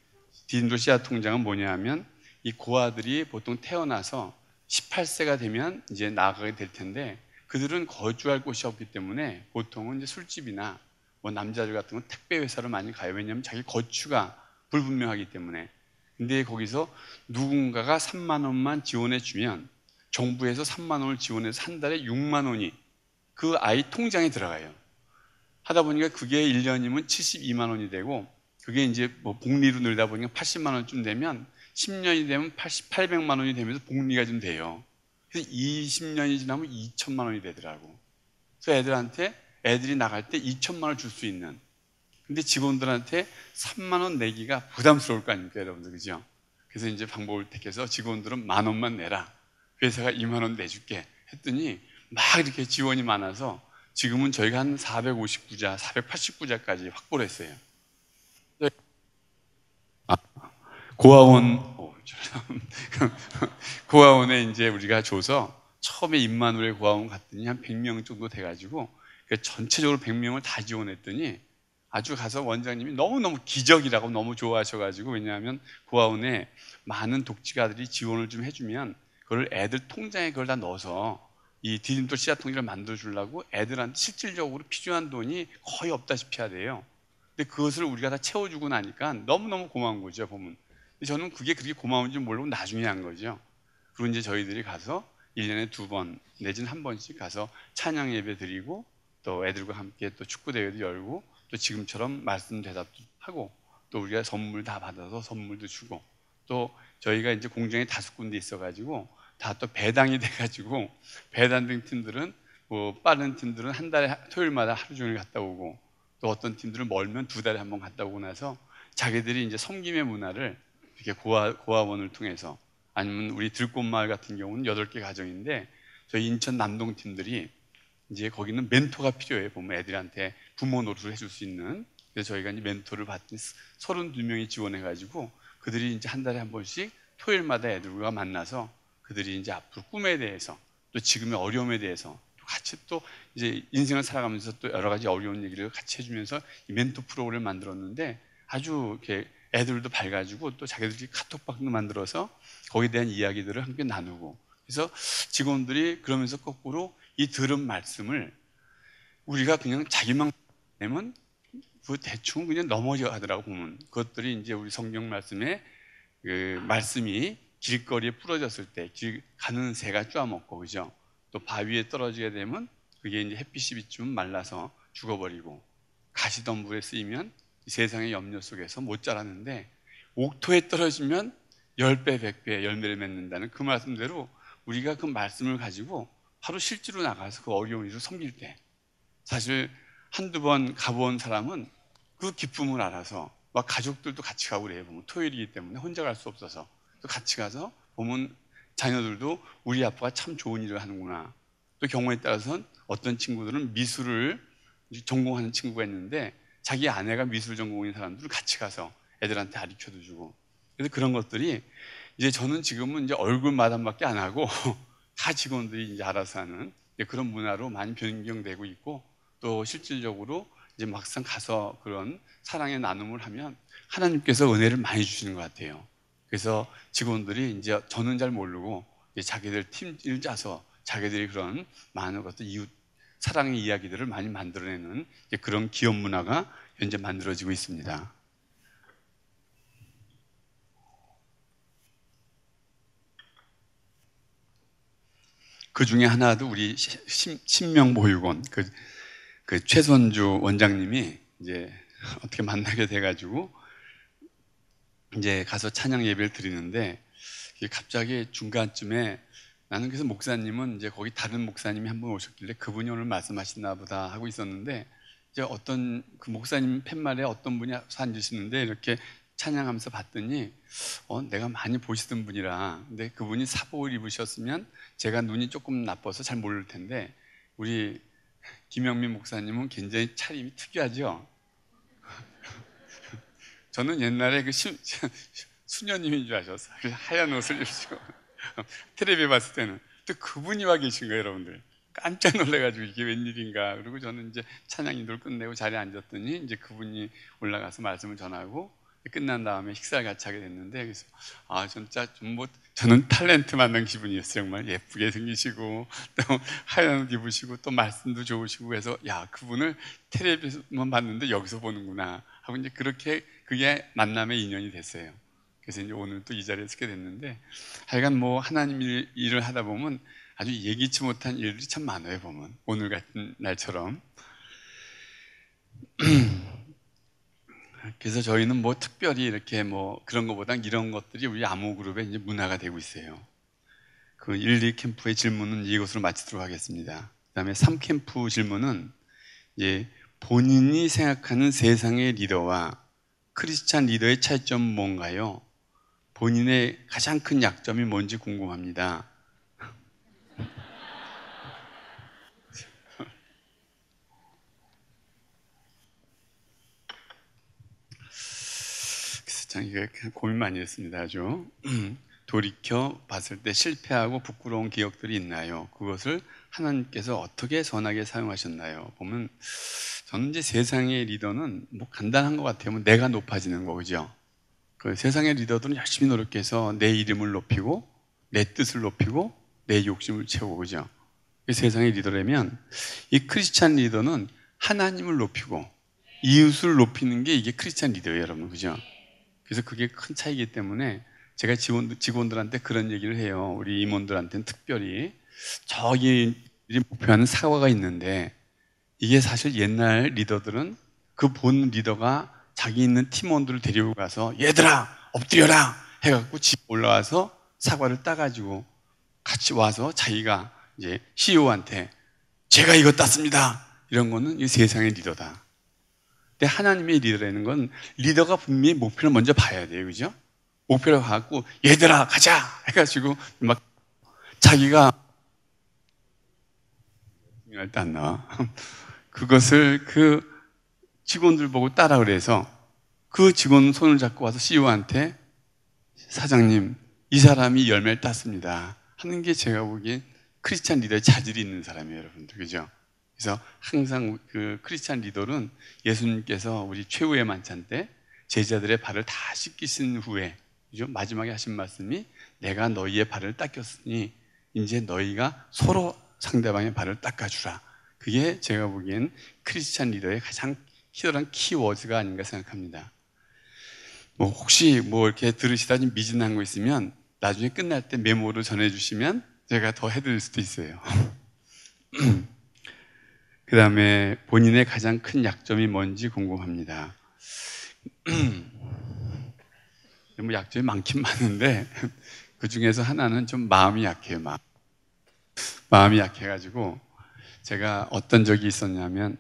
디딤돌 씨앗 통장은 뭐냐 하면 이 고아들이 보통 태어나서 18세가 되면 이제 나가게 될 텐데 그들은 거주할 곳이 없기 때문에 보통은 이제 술집이나 뭐 남자들 같은 건 택배 회사로 많이 가요. 왜냐하면 자기 거취가 불분명하기 때문에 근데 거기서 누군가가 3만 원만 지원해 주면 정부에서 3만 원을 지원해서 한 달에 6만 원이 그 아이 통장에 들어가요. 하다 보니까 그게 1년이면 72만 원이 되고 그게 이제 뭐 복리로 늘다 보니까 80만 원쯤 되면 10년이 되면 80, 800만 원이 되면서 복리가 좀 돼요. 그래서 20년이 지나면 2천만 원이 되더라고. 그래서 애들한테 애들이 나갈 때 2천만 원을 줄수 있는 근데 직원들한테 3만 원 내기가 부담스러울 거 아닙니까, 여러분들 그죠? 그래서 이제 방법을 택해서 직원들은 만 원만 내라. 회사가 2만 원 내줄게 했더니 막 이렇게 지원이 많아서 지금은 저희가 한 459자, 489자까지 확보를 했어요. 네. 아, 고아원, 어, [laughs] 고아원에 이제 우리가 줘서 처음에 임만울에 고아원 갔더니 한 100명 정도 돼가지고 그러니까 전체적으로 100명을 다 지원했더니 아주 가서 원장님이 너무너무 기적이라고 너무 좋아하셔가지고 왜냐하면 고아원에 그 많은 독지가들이 지원을 좀 해주면 그걸 애들 통장에 그걸 다 넣어서 이 디딤돌 씨앗통지를 만들어 주려고 애들한테 실질적으로 필요한 돈이 거의 없다시피 하대요. 근데 그것을 우리가 다 채워주고 나니까 너무너무 고마운 거죠, 보면. 근데 저는 그게 그렇게 고마운지 모르고 나중에 한 거죠. 그리고 이제 저희들이 가서 1년에 두 번, 내지는 한 번씩 가서 찬양 예배 드리고 또 애들과 함께 또 축구대회도 열고 또 지금처럼 말씀 대답도 하고 또 우리가 선물 다 받아서 선물도 주고 또 저희가 이제 공장에 다섯 군데 있어가지고 다 또 배당이 돼가지고 배당된 팀들은 뭐 빠른 팀들은 한 달에 토요일마다 하루 종일 갔다 오고 또 어떤 팀들은 멀면 두 달에 한 번 갔다 오고 나서 자기들이 이제 섬김의 문화를 이렇게 고아, 고아원을 통해서 아니면 우리 들꽃마을 같은 경우는 여덟 개 가정인데 저희 인천 남동 팀들이 이제 거기는 멘토가 필요해 보면 애들한테 부모 노릇을 해줄 수 있는 그래서 저희가 이제 멘토를 받은 32명이 지원해가지고 그들이 이제 한 달에 한 번씩 토요일마다 애들과 만나서 그들이 이제 앞으로 꿈에 대해서 또 지금의 어려움에 대해서 같이 또 이제 인생을 살아가면서 또 여러 가지 어려운 얘기를 같이 해주면서 이 멘토 프로그램을 만들었는데 아주 이렇게 애들도 밝아지고 또 자기들끼리 카톡방도 만들어서 거기에 대한 이야기들을 함께 나누고 그래서 직원들이 그러면서 거꾸로 이 들은 말씀을 우리가 그냥 자기만 내면 그 대충 그냥 넘어져 하더라고 보면 그것들이 이제 우리 성경 말씀에 그 말씀이 길거리에 부러졌을 때길 가는 새가 쪼아먹고 그죠 또 바위에 떨어지게 되면 그게 이제 햇빛이 비추면 말라서 죽어버리고 가시덤불에 쓰이면 세상의 염려 속에서 못 자라는데 옥토에 떨어지면 10배, 100배 열매를 맺는다는 그 말씀대로 우리가 그 말씀을 가지고 하루 실제로 나가서 그 어려운 일을 섬길 때 사실 한두 번 가본 사람은 그 기쁨을 알아서 막 가족들도 같이 가고 그래요. 보면 토요일이기 때문에 혼자 갈 수 없어서 또 같이 가서 보면 자녀들도 우리 아빠가 참 좋은 일을 하는구나. 또 경우에 따라서는 어떤 친구들은 미술을 전공하는 친구가 있는데 자기 아내가 미술 전공인 사람들을 같이 가서 애들한테 가르쳐도 주고 그래서 그런 것들이 이제 저는 지금은 이제 얼굴 마담밖에 안 하고 [laughs] 다 직원들이 이제 알아서 하는 그런 문화로 많이 변경되고 있고 또 실질적으로 이제 막상 가서 그런 사랑의 나눔을 하면 하나님께서 은혜를 많이 주시는 것 같아요. 그래서 직원들이 이제 저는 잘 모르고 자기들 팀을 짜서 자기들이 그런 많은 것들 이웃 사랑의 이야기들을 많이 만들어내는 그런 기업 문화가 현재 만들어지고 있습니다. 그 중에 하나도 우리 신명보육원 그그 최선주 원장님이 이제 어떻게 만나게 돼가지고 이제 가서 찬양 예배를 드리는데 갑자기 중간쯤에 나는 그래서 목사님은 이제 거기 다른 목사님이 한분 오셨길래 그분이 오늘 말씀하시나 보다 하고 있었는데 이제 어떤 그 목사님 팻말에 어떤 분이 서 앉으시는데 이렇게 찬양하면서 봤더니 어, 내가 많이 보시던 분이라 근데 그분이 사복을 입으셨으면 제가 눈이 조금 나빠서 잘 모를 텐데 우리 김영민 목사님은 굉장히 차림이 특이하죠. [laughs] 저는 옛날에 그 시, [laughs] 수녀님인 줄 아셨어요. 그 하얀 옷을 입으시고 [laughs] 텔레비 봤을 때는 또 그분이 와 계신 거예요, 여러분들. 깜짝 놀래가지고 이게 웬일인가. 그리고 저는 이제 찬양인들 끝내고 자리에 앉았더니 이제 그분이 올라가서 말씀을 전하고 끝난 다음에 식사를 같이 하게 됐는데 그래서 아 진짜 좀 뭐 저는 탤런트 만난 기분이었어요 정말 예쁘게 생기시고 또 하얀 옷 입으시고 또 말씀도 좋으시고 해서 야 그분을 텔레비에서만 봤는데 여기서 보는구나 하고 이제 그렇게 그게 만남의 인연이 됐어요 그래서 이제 오늘 또 이 자리에 서게 됐는데 하여간 뭐 하나님 일, 일을 하다 보면 아주 예기치 못한 일들이 참 많아요 보면 오늘 같은 날처럼 [clears throat] 그래서 저희는 뭐 특별히 이렇게 뭐 그런 것보다 이런 것들이 우리 암호그룹의 이제 문화가 되고 있어요. 그 1, 2 캠프의 질문은 이것으로 마치도록 하겠습니다. 그 다음에 3 캠프 질문은 예, 본인이 생각하는 세상의 리더와 크리스찬 리더의 차이점 은 뭔가요? 본인의 가장 큰 약점이 뭔지 궁금합니다. 참 이게 고민 많이 했습니다. 아주 [clears throat] 돌이켜 봤을 때 실패하고 부끄러운 기억들이 있나요? 그것을 하나님께서 어떻게 선하게 사용하셨나요? 보면 저는 이제 세상의 리더는 뭐 간단한 것 같아요. 뭐 내가 높아지는 거죠. 그 세상의 리더들은 열심히 노력해서 내 이름을 높이고 내 뜻을 높이고 내 욕심을 채우고 그죠. 그 세상의 리더라면 이 크리스찬 리더는 하나님을 높이고 이웃을 높이는 게 이게 크리스찬 리더예요, 여러분. 그죠? 그래서 그게 큰 차이기 때문에 제가 직원, 직원들한테 그런 얘기를 해요. 우리 임원들한테는 특별히 저기 목표하는 사과가 있는데 이게 사실 옛날 리더들은 그 본 리더가 자기 있는 팀원들을 데리고 가서 얘들아 엎드려라 해갖고 집 올라와서 사과를 따가지고 같이 와서 자기가 이제 CEO한테 제가 이거 땄습니다 이런 거는 이 세상의 리더다 근데 하나님의 리더라는 건 리더가 분명히 목표를 먼저 봐야 돼요. 그죠? 목표를 갖고 얘들아 가자 해가지고 막 자기가 일단 안나 그것을 그 직원들 보고 따라 그래서 그 직원 손을 잡고 와서 CEO한테 사장님 이 사람이 열매를 땄습니다 하는 게 제가 보기엔 크리스찬 리더의 자질이 있는 사람이에요 여러분들 그죠? 그래서 항상 그 크리스찬 리더는 예수님께서 우리 최후의 만찬 때 제자들의 발을 다 씻기신 후에 그죠? 마지막에 하신 말씀이 내가 너희의 발을 닦였으니 이제 너희가 서로 상대방의 발을 닦아주라. 그게 제가 보기엔 크리스찬 리더의 가장 희열한 키워드가 아닌가 생각합니다. 뭐 혹시 뭐 이렇게 들으시다 좀 미진한 거 있으면 나중에 끝날 때 메모로 전해주시면 제가 더 해드릴 수도 있어요. [clears throat] 그 다음에 본인의 가장 큰 약점이 뭔지 궁금합니다. [clears throat] 뭐 약점이 많긴 많은데 [laughs] 그 중에서 하나는 좀 마음이 약해요. 마음. 마음이 약해가지고 제가 어떤 적이 있었냐면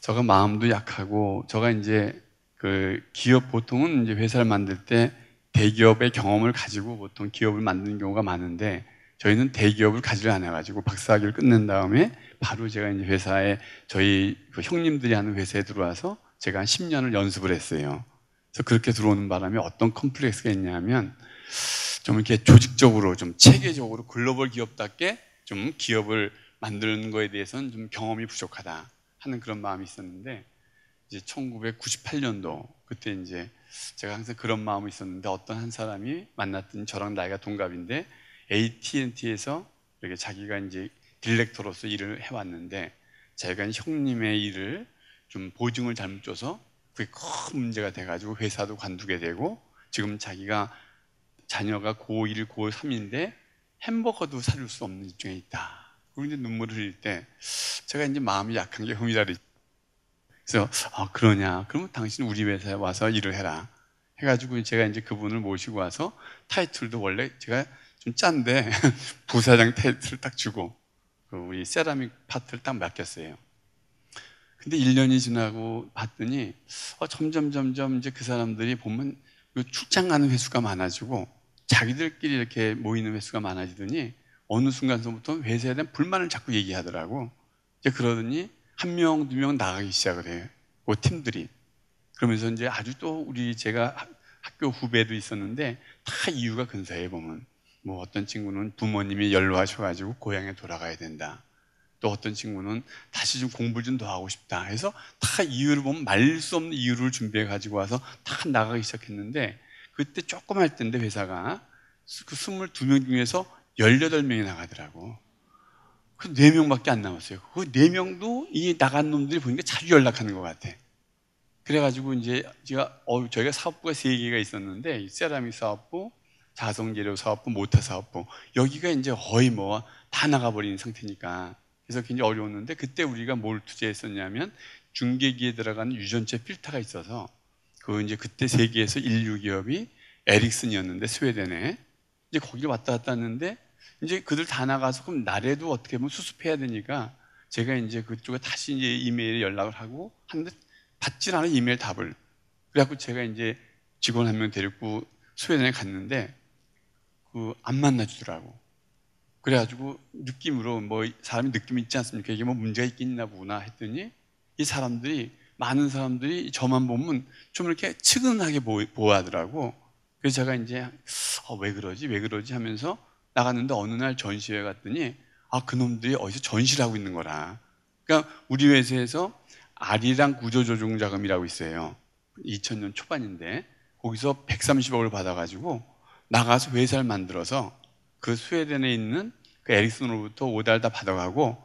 저가 마음도 약하고 저가 이제 그 기업 보통은 이제 회사를 만들 때 대기업의 경험을 가지고 보통 기업을 만드는 경우가 많은데 저희는 대기업을 가지를 않아가지고 박사학위를 끝낸 다음에 바로 제가 이제 회사에 저희 그 형님들이 하는 회사에 들어와서 제가 한 10년을 연습을 했어요. 그래서 그렇게 들어오는 바람에 어떤 컴플렉스가 있냐면 좀 이렇게 조직적으로 좀 체계적으로 글로벌 기업답게 좀 기업을 만드는 거에 대해서는 좀 경험이 부족하다 하는 그런 마음이 있었는데 이제 1998년도 그때 이제 제가 항상 그런 마음이 있었는데 어떤 한 사람이 만났던 저랑 나이가 동갑인데 AT&T에서 이렇게 자기가 이제 딜렉터로서 일을 해왔는데 제가 형님의 일을 좀 보증을 잘못 줘서 그게 큰 문제가 돼가지고 회사도 관두게 되고 지금 자기가 자녀가 고1, 고3인데 햄버거도 사줄 수 없는 입장에 있다. 그리고 이제 눈물을 흘릴 때 제가 이제 마음이 약한 게 형이다. 그래서 아 그러냐? 그러면 당신 우리 회사에 와서 일을 해라. 해가지고 제가 이제 그분을 모시고 와서 타이틀도 원래 제가 좀 짠데 [laughs] 부사장 타이틀을 딱 주고 우리 그 세라믹 파트를 딱 맡겼어요. 근데 1년이 지나고 봤더니 어, 점점 점점 이제 그 사람들이 보면 출장 가는 횟수가 많아지고 자기들끼리 이렇게 모이는 횟수가 많아지더니 어느 순간서부터 회사에 대한 불만을 자꾸 얘기하더라고. 이제 그러더니 한 명, 두 명 나가기 시작을 해요. 그 팀들이. 그러면서 이제 아주 또 우리 제가 학교 후배도 있었는데 다 이유가 근사해 보면. 뭐 어떤 친구는 부모님이 연로하셔가지고 고향에 돌아가야 된다. 또 어떤 친구는 다시 좀 공부 좀 더 하고 싶다 해서 다 이유를 보면 말릴 수 없는 이유를 준비해 가지고 와서 다 나가기 시작했는데 그때 조금 할 때인데 회사가 그 22명 중에서 18명이 나가더라고. 그 4명밖에 안 남았어요. 그 4명도 이 나간 놈들이 보니까 자주 연락하는 것 같아. 그래가지고 이제 제가, 어, 저희가 사업부가 3개가 있었는데 세라믹 사업부, 자성재료 사업부, 모터 사업부 여기가 이제 거의 뭐 다 나가버린 상태니까 그래서 굉장히 어려웠는데 그때 우리가 뭘 투자했었냐면 중계기에 들어가는 유전체 필터가 있어서 그 이제 그때 세계에서 인류 기업이 에릭슨이었는데 스웨덴에 이제 거기를 왔다 갔다 하는데 이제 그들 다 나가서 그럼 나래도 어떻게 보면 수습해야 되니까 제가 이제 그쪽에 다시 이제 이메일에 연락을 하고 하데 받질 않은 이메일 답을 그래갖고 제가 이제 직원 한 명 데리고 스웨덴에 갔는데 그안 어, 만나주더라고. 그래가지고 느낌으로 뭐 사람이 느낌 있지 않습니까? 이게 뭐 문제가 있겠나 보나 했더니 이 사람들이 많은 사람들이 저만 보면 좀 이렇게 측은하게 보아하더라고. 그래서 제가 이제 어, 왜 그러지 왜 그러지 하면서 나갔는데 어느 날 전시회 갔더니 아 그놈들이 어디서 전시를 하고 있는 거라. 그러니까 우리 회사에서 아리랑 구조조정 자금이라고 있어요. 2000년 초반인데 거기서 130억을 받아가지고 나가서 회사를 만들어서 그 스웨덴에 있는 그 에릭슨으로부터 오달다 받아가고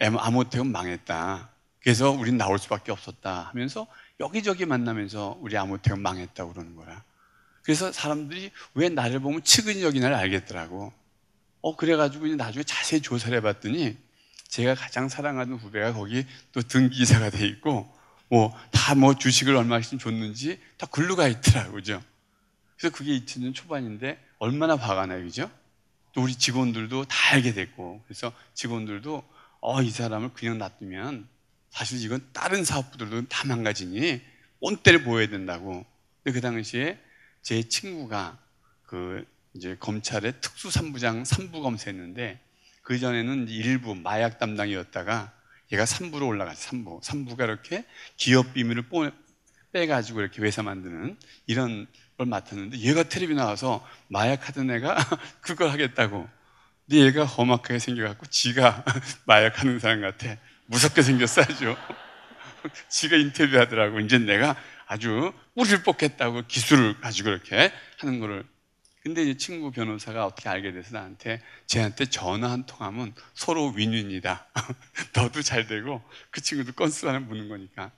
아모텍은 망했다. 그래서 우린 나올 수밖에 없었다 하면서 여기저기 만나면서 우리 아모텍은 망했다 그러는 거라. 그래서 사람들이 왜 나를 보면 측은히 여기나를 알겠더라고. 어, 그래가지고 이제 나중에 자세히 조사를 해봤더니 제가 가장 사랑하는 후배가 거기 또 등기이사가 돼 있고 뭐 다뭐 뭐 주식을 얼마씩 줬는지 다글루가 있더라고요. 그죠? 그래서 그게 2000년 초반인데 얼마나 화가 나요, 그죠? 우리 직원들도 다 알게 됐고, 그래서 직원들도 어, 이 사람을 그냥 놔두면 사실 이건 다른 사업부들도 다 망가지니 온때를 보여야 된다고. 근데 그 당시에 제 친구가 그 이제 검찰의 특수삼부장 삼부 검사였는데 그 전에는 일부 마약 담당이었다가 얘가 삼부로 올라갔어. 삼부 3부. 삼부가 이렇게 기업 비밀을 빼가지고 이렇게 회사 만드는 이런 맡았는데 얘가 텔레비 나와서 마약하던 애가 [laughs] 그걸 하겠다고. 근데 얘가 험악하게 생겨갖고 지가 [laughs] 마약하는 사람 같아. 무섭게 생겼어 아주. [laughs] 지가 인터뷰하더라고. 이제 내가 아주 뿌리를 뽑겠다고 기술을 가지고 이렇게 하는 거를. 근데 이 친구 변호사가 어떻게 알게 돼서 나한테 쟤한테 전화 한 통하면 서로 윈윈이다. 너도 잘 되고 그 친구도 건수 하나 무는 거니까.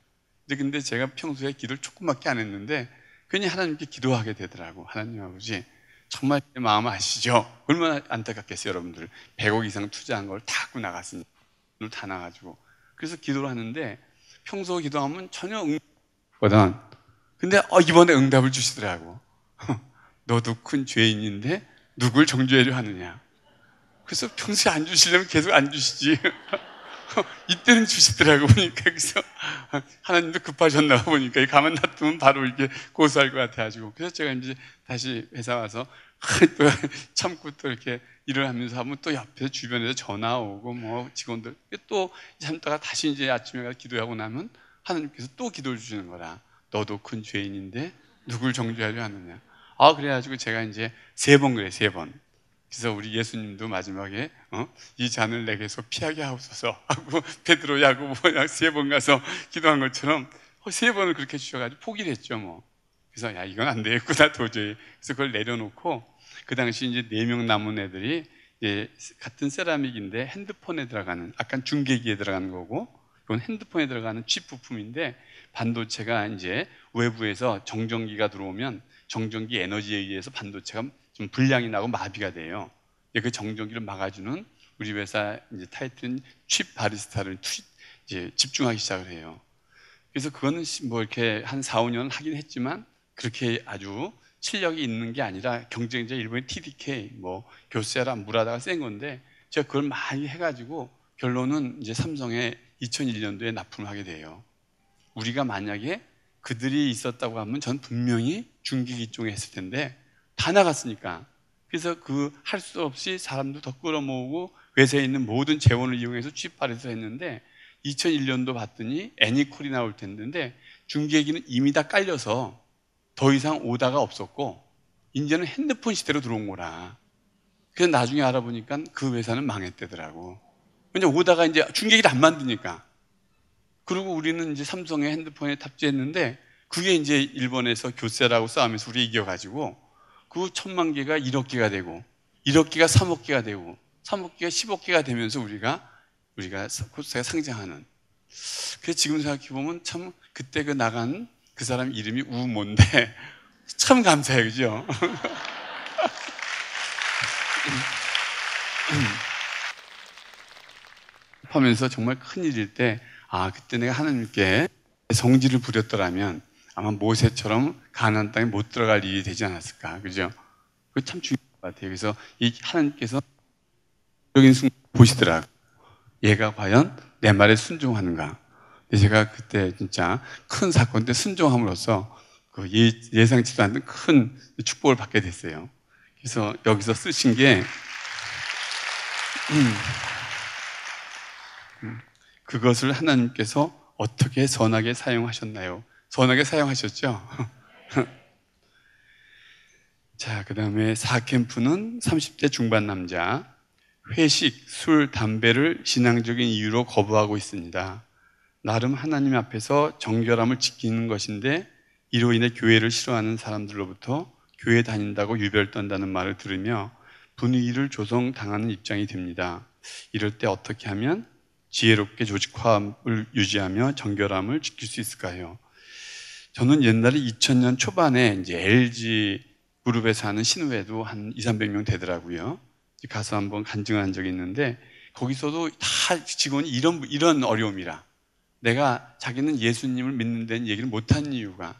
근데 제가 평소에 기도를 조금밖에 안 했는데 괜히 하나님께 기도하게 되더라고. 하나님 아버지, 정말 제 마음 아시죠? 얼마나 안타깝겠어요, 여러분들. 100억 이상 투자한 걸 다 갖고 나갔습니다. 오다 나가지고. 그래서 기도를 하는데 평소 기도하면 전혀 응거든. 답 근데 어, 이번에 응답을 주시더라고. [laughs] 너도 큰 죄인인데 누굴 정죄하려 하느냐. 그래서 평소에 안 주시려면 계속 안 주시지. [laughs] [laughs] 이때는 주시더라고 보니까 그래서 하나님도 급하셨나 보니까 가만 놔두면 바로 이렇게 고소할 것 같아가지고 그래서 제가 이제 다시 회사 와서 [laughs] 또 참고 또 이렇게 일을 하면서 하면 또 옆에 서 주변에서 전화 오고 뭐 직원들 또 참다가 다시 이제 아침에 가서 기도하고 나면 하나님께서 또 기도를 주시는 거라 너도 큰 죄인인데 누굴 정죄하려 하느냐 아 그래가지고 제가 이제 세 번 그래 세번 그래서 우리 예수님도 마지막에 어? 이 잔을 내게서 피하게 하옵소서 하고 [laughs] 베드로 야구보 약세번 가서 기도한 것처럼 어, 세 번을 그렇게 주셔가지고 포기를 했죠 뭐. 그래서 야 이건 안 되겠구나 도저히. 그래서 그걸 내려놓고 그 당시 이제 네 명 남은 애들이 예, 같은 세라믹인데 핸드폰에 들어가는 약간 중계기에 들어가는 거고 이건 핸드폰에 들어가는 칩 부품인데 반도체가 이제 외부에서 정전기가 들어오면 정전기 에너지에 의해서 반도체가 좀 불량이 나고 마비가 돼요. 그 정전기를 막아주는 우리 회사 이제 타이틀인칩 바리스타를 투, 이제 집중하기 시작을 해요. 그래서 그거는 뭐 이렇게 한 4, 5년 하긴 했지만 그렇게 아주 실력이 있는 게 아니라 경쟁자 일본의 TDK, 뭐 교세라 물라다가센 건데 제가 그걸 많이 해가지고 결론은 이제 삼성에 2001년도에 납품을 하게 돼요. 우리가 만약에 그들이 있었다고 하면 전 분명히 중기기종에 했을 텐데 다 나갔으니까. 그래서 그 할 수 없이 사람도 더 끌어모으고 회사에 있는 모든 재원을 이용해서 취파해서 했는데 2001년도 봤더니 애니콜이 나올 텐데 중계기는 이미 다 깔려서 더 이상 오다가 없었고 이제는 핸드폰 시대로 들어온 거라. 그래서 나중에 알아보니까 그 회사는 망했대더라고. 왜냐 오다가 이제 중계기를 안 만드니까. 그리고 우리는 이제 삼성의 핸드폰에 탑재했는데 그게 이제 일본에서 교세라고 싸움에서 우리 이겨가지고 그 천만 개가 1억 개가 되고 1억 개가 3억 개가 되고 3억 개가 10억 개가 되면서 우리가 우리가 코스가 상장하는. 그래서 지금 생각해 보면 참 그때 그 나간 그 사람 이름이 우모인데 [laughs] 참 감사해요, 그죠? [laughs] 하면서 정말 큰 일일 때, 아, 그때 내가 하나님께 성질을 부렸더라면 아마 모세처럼 가나안 땅에 못 들어갈 일이 되지 않았을까. 그죠? 그 참 중요한 것 같아요. 그래서 이 하나님께서 적인 순간 보시더라고. 얘가 과연 내 말에 순종하는가. 제가 그때 진짜 큰 사건 때 순종함으로써 그 예, 상치도 않는 큰 축복을 받게 됐어요. 그래서 여기서 쓰신 게 음, 음, 그것을 하나님께서 어떻게 선하게 사용하셨나요? 선하게 사용하셨죠? [laughs] 자, 그 다음에 사캠프는 30대 중반 남자. 회식, 술, 담배를 신앙적인 이유로 거부하고 있습니다. 나름 하나님 앞에서 정결함을 지키는 것인데 이로 인해 교회를 싫어하는 사람들로부터 교회 다닌다고 유별 떤다는 말을 들으며 분위기를 조성당하는 입장이 됩니다. 이럴 때 어떻게 하면 지혜롭게 조직화을 유지하며 정결함을 지킬 수 있을까요? 저는 옛날에 2000년 초반에 이제 LG 그룹에서 하는 신우회도 한 2, 300명 되더라고요. 가서 한번 간증한 적이 있는데 거기서도 다 직원이 이런 이런 어려움이라 내가 자기는 예수님을 믿는 데는 얘기를 못한 이유가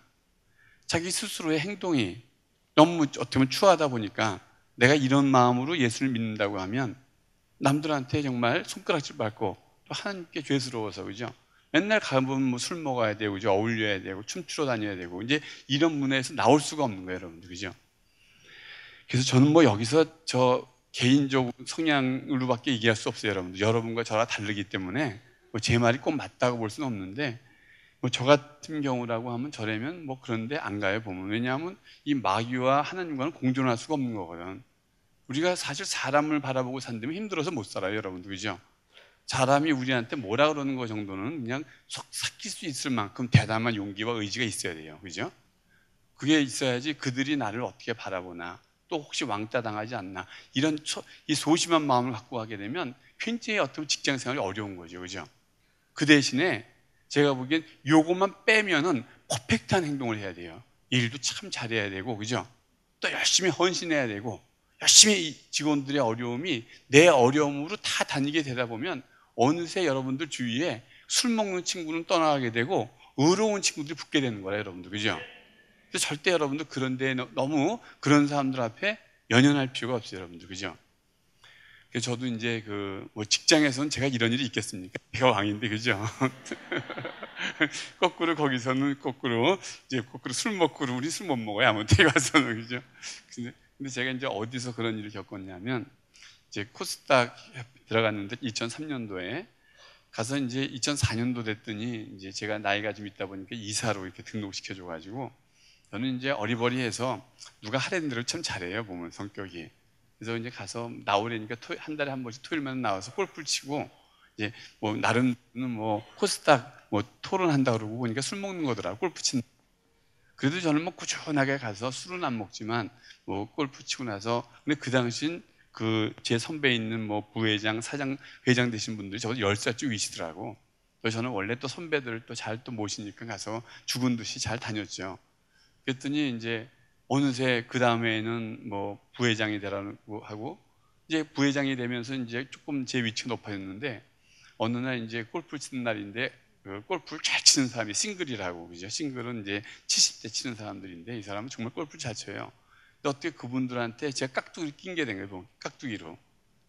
자기 스스로의 행동이 너무 어떻게 보면 추하다 보니까 내가 이런 마음으로 예수를 믿는다고 하면 남들한테 정말 손가락질 받고 또 하나님께 죄스러워서 그죠? 맨날 가면 뭐 술 먹어야 되고, 이제 어울려야 되고, 춤추러 다녀야 되고, 이제 이런 문화에서 나올 수가 없는 거예요, 여러분들. 그죠? 그래서 저는 뭐 여기서 저 개인적 성향으로밖에 얘기할 수 없어요, 여러분들. 여러분과 저랑 다르기 때문에 뭐 제 말이 꼭 맞다고 볼 수는 없는데, 뭐 저 같은 경우라고 하면 저라면 뭐 그런데 안 가요, 보면. 왜냐하면 이 마귀와 하나님과는 공존할 수가 없는 거거든. 우리가 사실 사람을 바라보고 산다면 힘들어서 못 살아요, 여러분들. 그죠? 사람이 우리한테 뭐라 그러는 거 정도는 그냥 속 삭힐 수 있을 만큼 대담한 용기와 의지가 있어야 돼요. 그죠? 그게 있어야지 그들이 나를 어떻게 바라보나 또 혹시 왕따 당하지 않나 이런 초, 이 소심한 마음을 갖고 가게 되면 굉장히 어떤 직장 생활이 어려운 거죠. 그죠? 그 대신에 제가 보기엔 요것만 빼면은 퍼펙트한 행동을 해야 돼요. 일도 참 잘해야 되고, 그죠? 또 열심히 헌신해야 되고, 열심히 직원들의 어려움이 내 어려움으로 다 다니게 되다 보면 어느새 여러분들 주위에 술 먹는 친구는 떠나게 되고 의로운 친구들이 붙게 되는 거예요, 여러분들. 그죠? 그래 절대 여러분들 그런 데 너무 그런 사람들 앞에 연연할 필요가 없어요, 여러분들. 그죠? 저도 이제 그뭐 직장에서는 제가 이런 일이 있겠습니까? [laughs] 제가 왕인데 그죠? [laughs] 거꾸로 거기서는 거꾸로 이제 거꾸로 술 먹고 우리 술 못 먹어요 아무데 가서는 [laughs] 그죠? 근데, 근데 제가 이제 어디서 그런 일을 겪었냐면 이제 코스닥 들어갔는데 2003년도에 가서 이제 2004년도 됐더니 이제 제가 나이가 좀 있다 보니까 이사로 이렇게 등록시켜 줘 가지고 저는 이제 어리버리해서 누가 하랜드를 참 잘해요 보면 성격이 그래서 이제 가서 나오려니까 토, 한 달에 한 번씩 토요일만 나와서 골프를 치고 이제 뭐 나름 뭐 코스닥 뭐 토론한다 그러고 보니까 술 먹는 거더라 골프 친 그래도 저는 뭐 꾸준하게 가서 술은 안 먹지만 뭐 골프 치고 나서 근데 그 당시엔 그제 선배 있는 뭐 부회장, 사장, 회장 되신 분들이 저보다 1살 쭉이시더라고. 그래서 저는 원래 또 선배들을 또 잘 또 모시니까 가서 죽은 듯이 잘 다녔죠. 그랬더니 이제 어느새 그 다음에는 뭐 부회장이 되라고 하고 이제 부회장이 되면서 이제 조금 제 위치가 높아졌는데 어느 날 이제 골프 치는 날인데 그 골프를 잘 치는 사람이 싱글이라고 그죠 싱글은 이제 70대 치는 사람들인데 이 사람은 정말 골프 잘 쳐요 어떻게 그분들한테 제가 깍두기를 낀게 된 거예요. 깍두기로.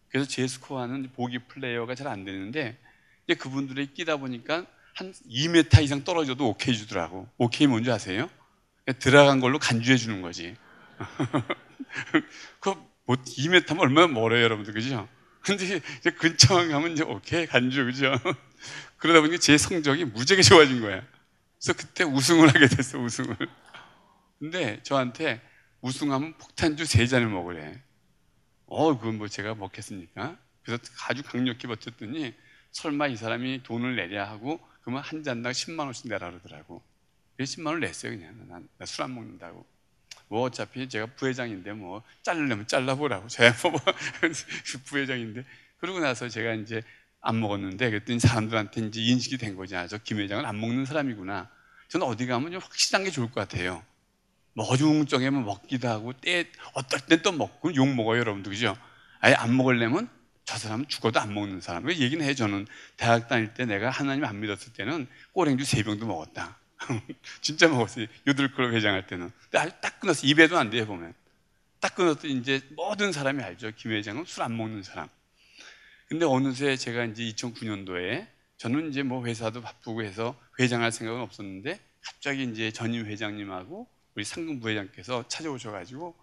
그래서 제 스코어는 보기 플레이어가 잘 안 되는데 이제 그분들이 끼다 보니까 한 2m 이상 떨어져도 오케이 주더라고. 오케이 뭔지 아세요? 그러니까 들어간 걸로 간주해 주는 거지. [laughs] 그뭐 2m면 얼마나 멀어요, 여러분들 그죠? 근데 이제 근처만 가면 이제 오케이 간주 그죠? [laughs] 그러다 보니까 제 성적이 무지하게 좋아진 거야. 그래서 그때 우승을 하게 됐어, 우승을. 근데 저한테 우승하면 폭탄주 세 잔을 먹으래. 어, 그건 뭐 제가 먹겠습니까? 그래서 아주 강력히 버텼더니 설마 이 사람이 돈을 내랴 하고 그러면 한 잔당 10만 원씩 내라 그러더라고. 그래서 10만 원 냈어요 그냥. 나술 안 먹는다고. 뭐 어차피 제가 부회장인데 뭐 잘르려면 잘라보라고. 제가 뭐, 뭐 [laughs] 부회장인데. 그러고 나서 제가 이제 안 먹었는데 그랬더니 사람들한테 이제 인식이 된 거지. 아, 저김 회장은 안 먹는 사람이구나. 저는 어디 가면 확실한 게 좋을 것 같아요. 뭐어중정에만 먹기도 하고 때 어떨 땐 또 먹고 욕 먹어요 여러분들 그죠? 아예 안 먹을려면 저 사람은 죽어도 안 먹는 사람. 왜 그 얘기는 해 저는 대학 다닐 때 내가 하나님 안 믿었을 때는 꼬랭주 세 병도 먹었다. [laughs] 진짜 먹었어요. 유들클럽 회장할 때는. 근데 아주 딱끊어서 입에도 안 돼, 보면. 딱끊어서 이제 모든 사람이 알죠. 김 회장은 술 안 먹는 사람. 근데 어느새 제가 이제 2009년도에 저는 이제 뭐 회사도 바쁘고 해서 회장할 생각은 없었는데 갑자기 이제 전임 회장님하고 우리 상금 부회장께서 찾아오셔가지고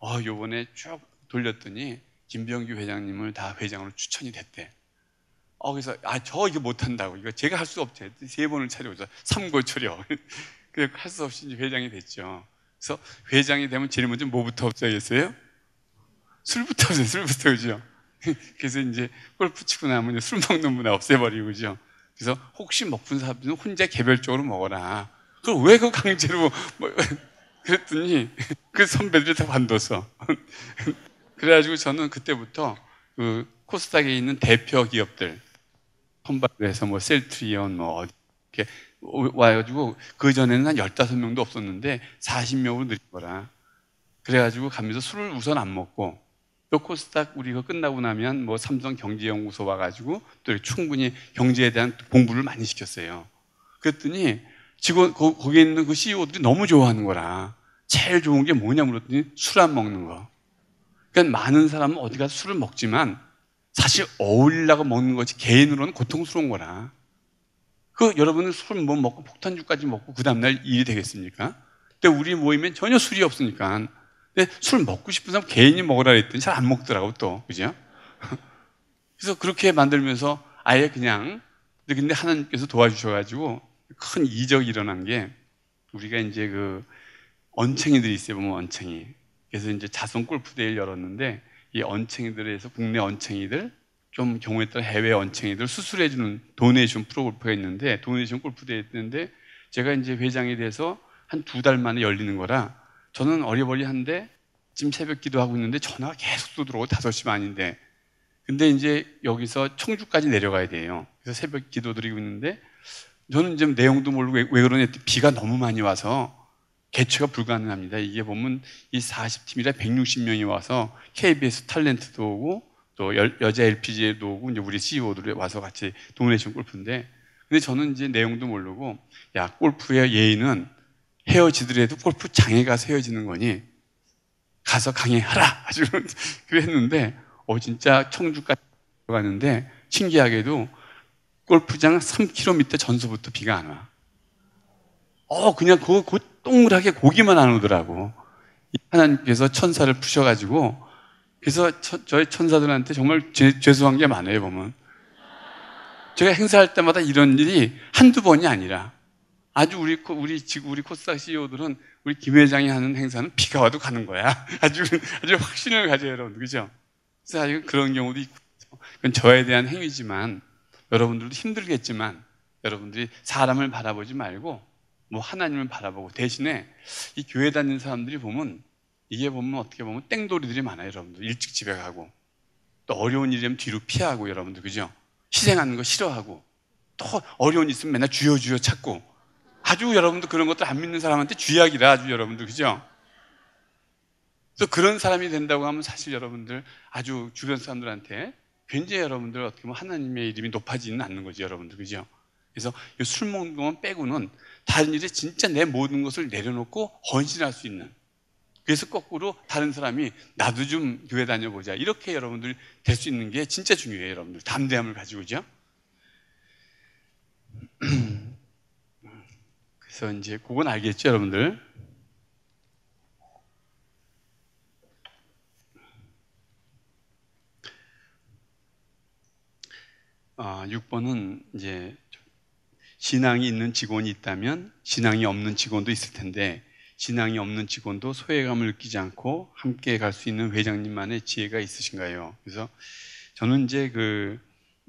어 요번에 쭉 돌렸더니 김병규 회장님을 다 회장으로 추천이 됐대. 어 그래서 아 저 이거 못한다고 이거 제가 할 수 없대. 세 번을 찾아오죠. 삼고 초려. [laughs] 그래 할수 없이 회장이 됐죠. 그래서 회장이 되면 제일 먼저 뭐부터 없어야겠어요? 술부터 없어요. 술부터 그죠. [laughs] 그래서 이제 골프 치고 나면 술 먹는 문화 없애버리고 그죠. 그래서 혹시 먹은 사람들은 혼자 개별적으로 먹어라. 그걸 왜그 강제로 뭐 그랬더니 그 선배들이 다반도서 그래가지고 저는 그때부터 그 코스닥에 있는 대표 기업들 선발을 에서뭐 셀트리온 뭐 이렇게 와가지고 그전에는 한 15명도 없었는데 40명으로 늘린 거라. 그래가지고 가면서 술을 우선 안 먹고 또 코스닥 우리 가 끝나고 나면 뭐 삼성 경제연구소 와가지고 또 충분히 경제에 대한 공부를 많이 시켰어요. 그랬더니 지원 거, 기에 있는 그 CEO들이 너무 좋아하는 거라. 제일 좋은 게 뭐냐 물었더니 술 안 먹는 거. 그러니까 많은 사람은 어디 가서 술을 먹지만 사실 어울리려고 먹는 거지 개인으로는 고통스러운 거라. 그 여러분은 술을못 뭐 먹고 폭탄주까지 먹고 그 다음날 일이 되겠습니까? 근데 우리 모임엔 전혀 술이 없으니까. 근데 술 먹고 싶은 사람 개인이 먹으라 그랬더니 잘 안 먹더라고 또. 그죠? [laughs] 그래서 그렇게 만들면서 아예 그냥 근데 하나님께서 도와주셔가지고 큰 이적이 일어난 게 우리가 이제 그 언챙이들이 있어요. 보면 언챙이. 그래서 이제 자손 골프 대회를 열었는데 이 언챙이들에서 국내 언챙이들 좀 경우에 따라 해외 언챙이들 수술해 주는 도네이션 프로 골프가 있는데 도네이션 골프 대회 했는데 제가 이제 회장에대해서한 두 달 만에 열리는 거라 저는 어리버리한데 지금 새벽 기도하고 있는데 전화가 계속 또 들어오고 다섯 시 반인데 근데 이제 여기서 청주까지 내려가야 돼요. 그래서 새벽 기도 드리고 있는데 저는 이제 내용도 모르고 왜, 왜 그러냐 했더니 비가 너무 많이 와서 개최가 불가능합니다. 이게 보면 이 40팀이라 160명이 와서 KBS 탤런트도 오고 또 여, 자 l p g 에도 오고 이제 우리 CEO들이 와서 같이 도미네이션 골프인데 근데 저는 이제 내용도 모르고 야 골프의 예의는 헤어지더라도 골프장에 가서 헤어지는 거니 가서 강의하라 아주 [laughs] 그랬는데 어 진짜 청주까지 가는데 신기하게도 골프장 3km 전서부터 비가 안 와. 어, 그냥 그그 동그랗게 고기만 안 오더라고. 하나님께서 천사를 푸셔가지고, 그래서 처, 저희 천사들한테 정말 죄, 죄송한 게 많아요, 보면. 제가 행사할 때마다 이런 일이 한두 번이 아니라, 아주 우리, 우리, 지금 우리 코스닥 CEO들은 우리 김 회장이 하는 행사는 비가 와도 가는 거야. [laughs] 아주, 아주 확신을 가져요, 여러분. 그죠? 그래서 그런 경우도 있고, 그건 저에 대한 행위지만, 여러분들도 힘들겠지만 여러분들이 사람을 바라보지 말고 뭐 하나님을 바라보고 대신에 이 교회 다니는 사람들이 보면 이게 보면 어떻게 보면 땡돌이들이 많아요, 여러분들. 일찍 집에 가고 또 어려운 일이면 뒤로 피하고 여러분들 그죠? 희생하는 거 싫어하고 또 어려운 일 있으면 맨날 주여 주여 찾고 아주 여러분들 그런 것들 안 믿는 사람한테 쥐약이라 아주 여러분들 그죠? 그래서 그런 사람이 된다고 하면 사실 여러분들 아주 주변 사람들한테 굉장히 여러분들 어떻게 보면 하나님의 이름이 높아지는 않는 거죠, 여러분들. 그죠? 그래서 술 먹는 것만 빼고는 다른 일에 진짜 내 모든 것을 내려놓고 헌신할 수 있는. 그래서 거꾸로 다른 사람이 나도 좀 교회 다녀보자. 이렇게 여러분들 될 수 있는 게 진짜 중요해요, 여러분들. 담대함을 가지고죠. [clears throat] 그래서 이제 그건 알겠죠, 여러분들. 아, 6번은 이제 신앙이 있는 직원이 있다면 신앙이 없는 직원도 있을 텐데 신앙이 없는 직원도 소외감을 느끼지 않고 함께 갈 수 있는 회장님만의 지혜가 있으신가요? 그래서 저는 이제 그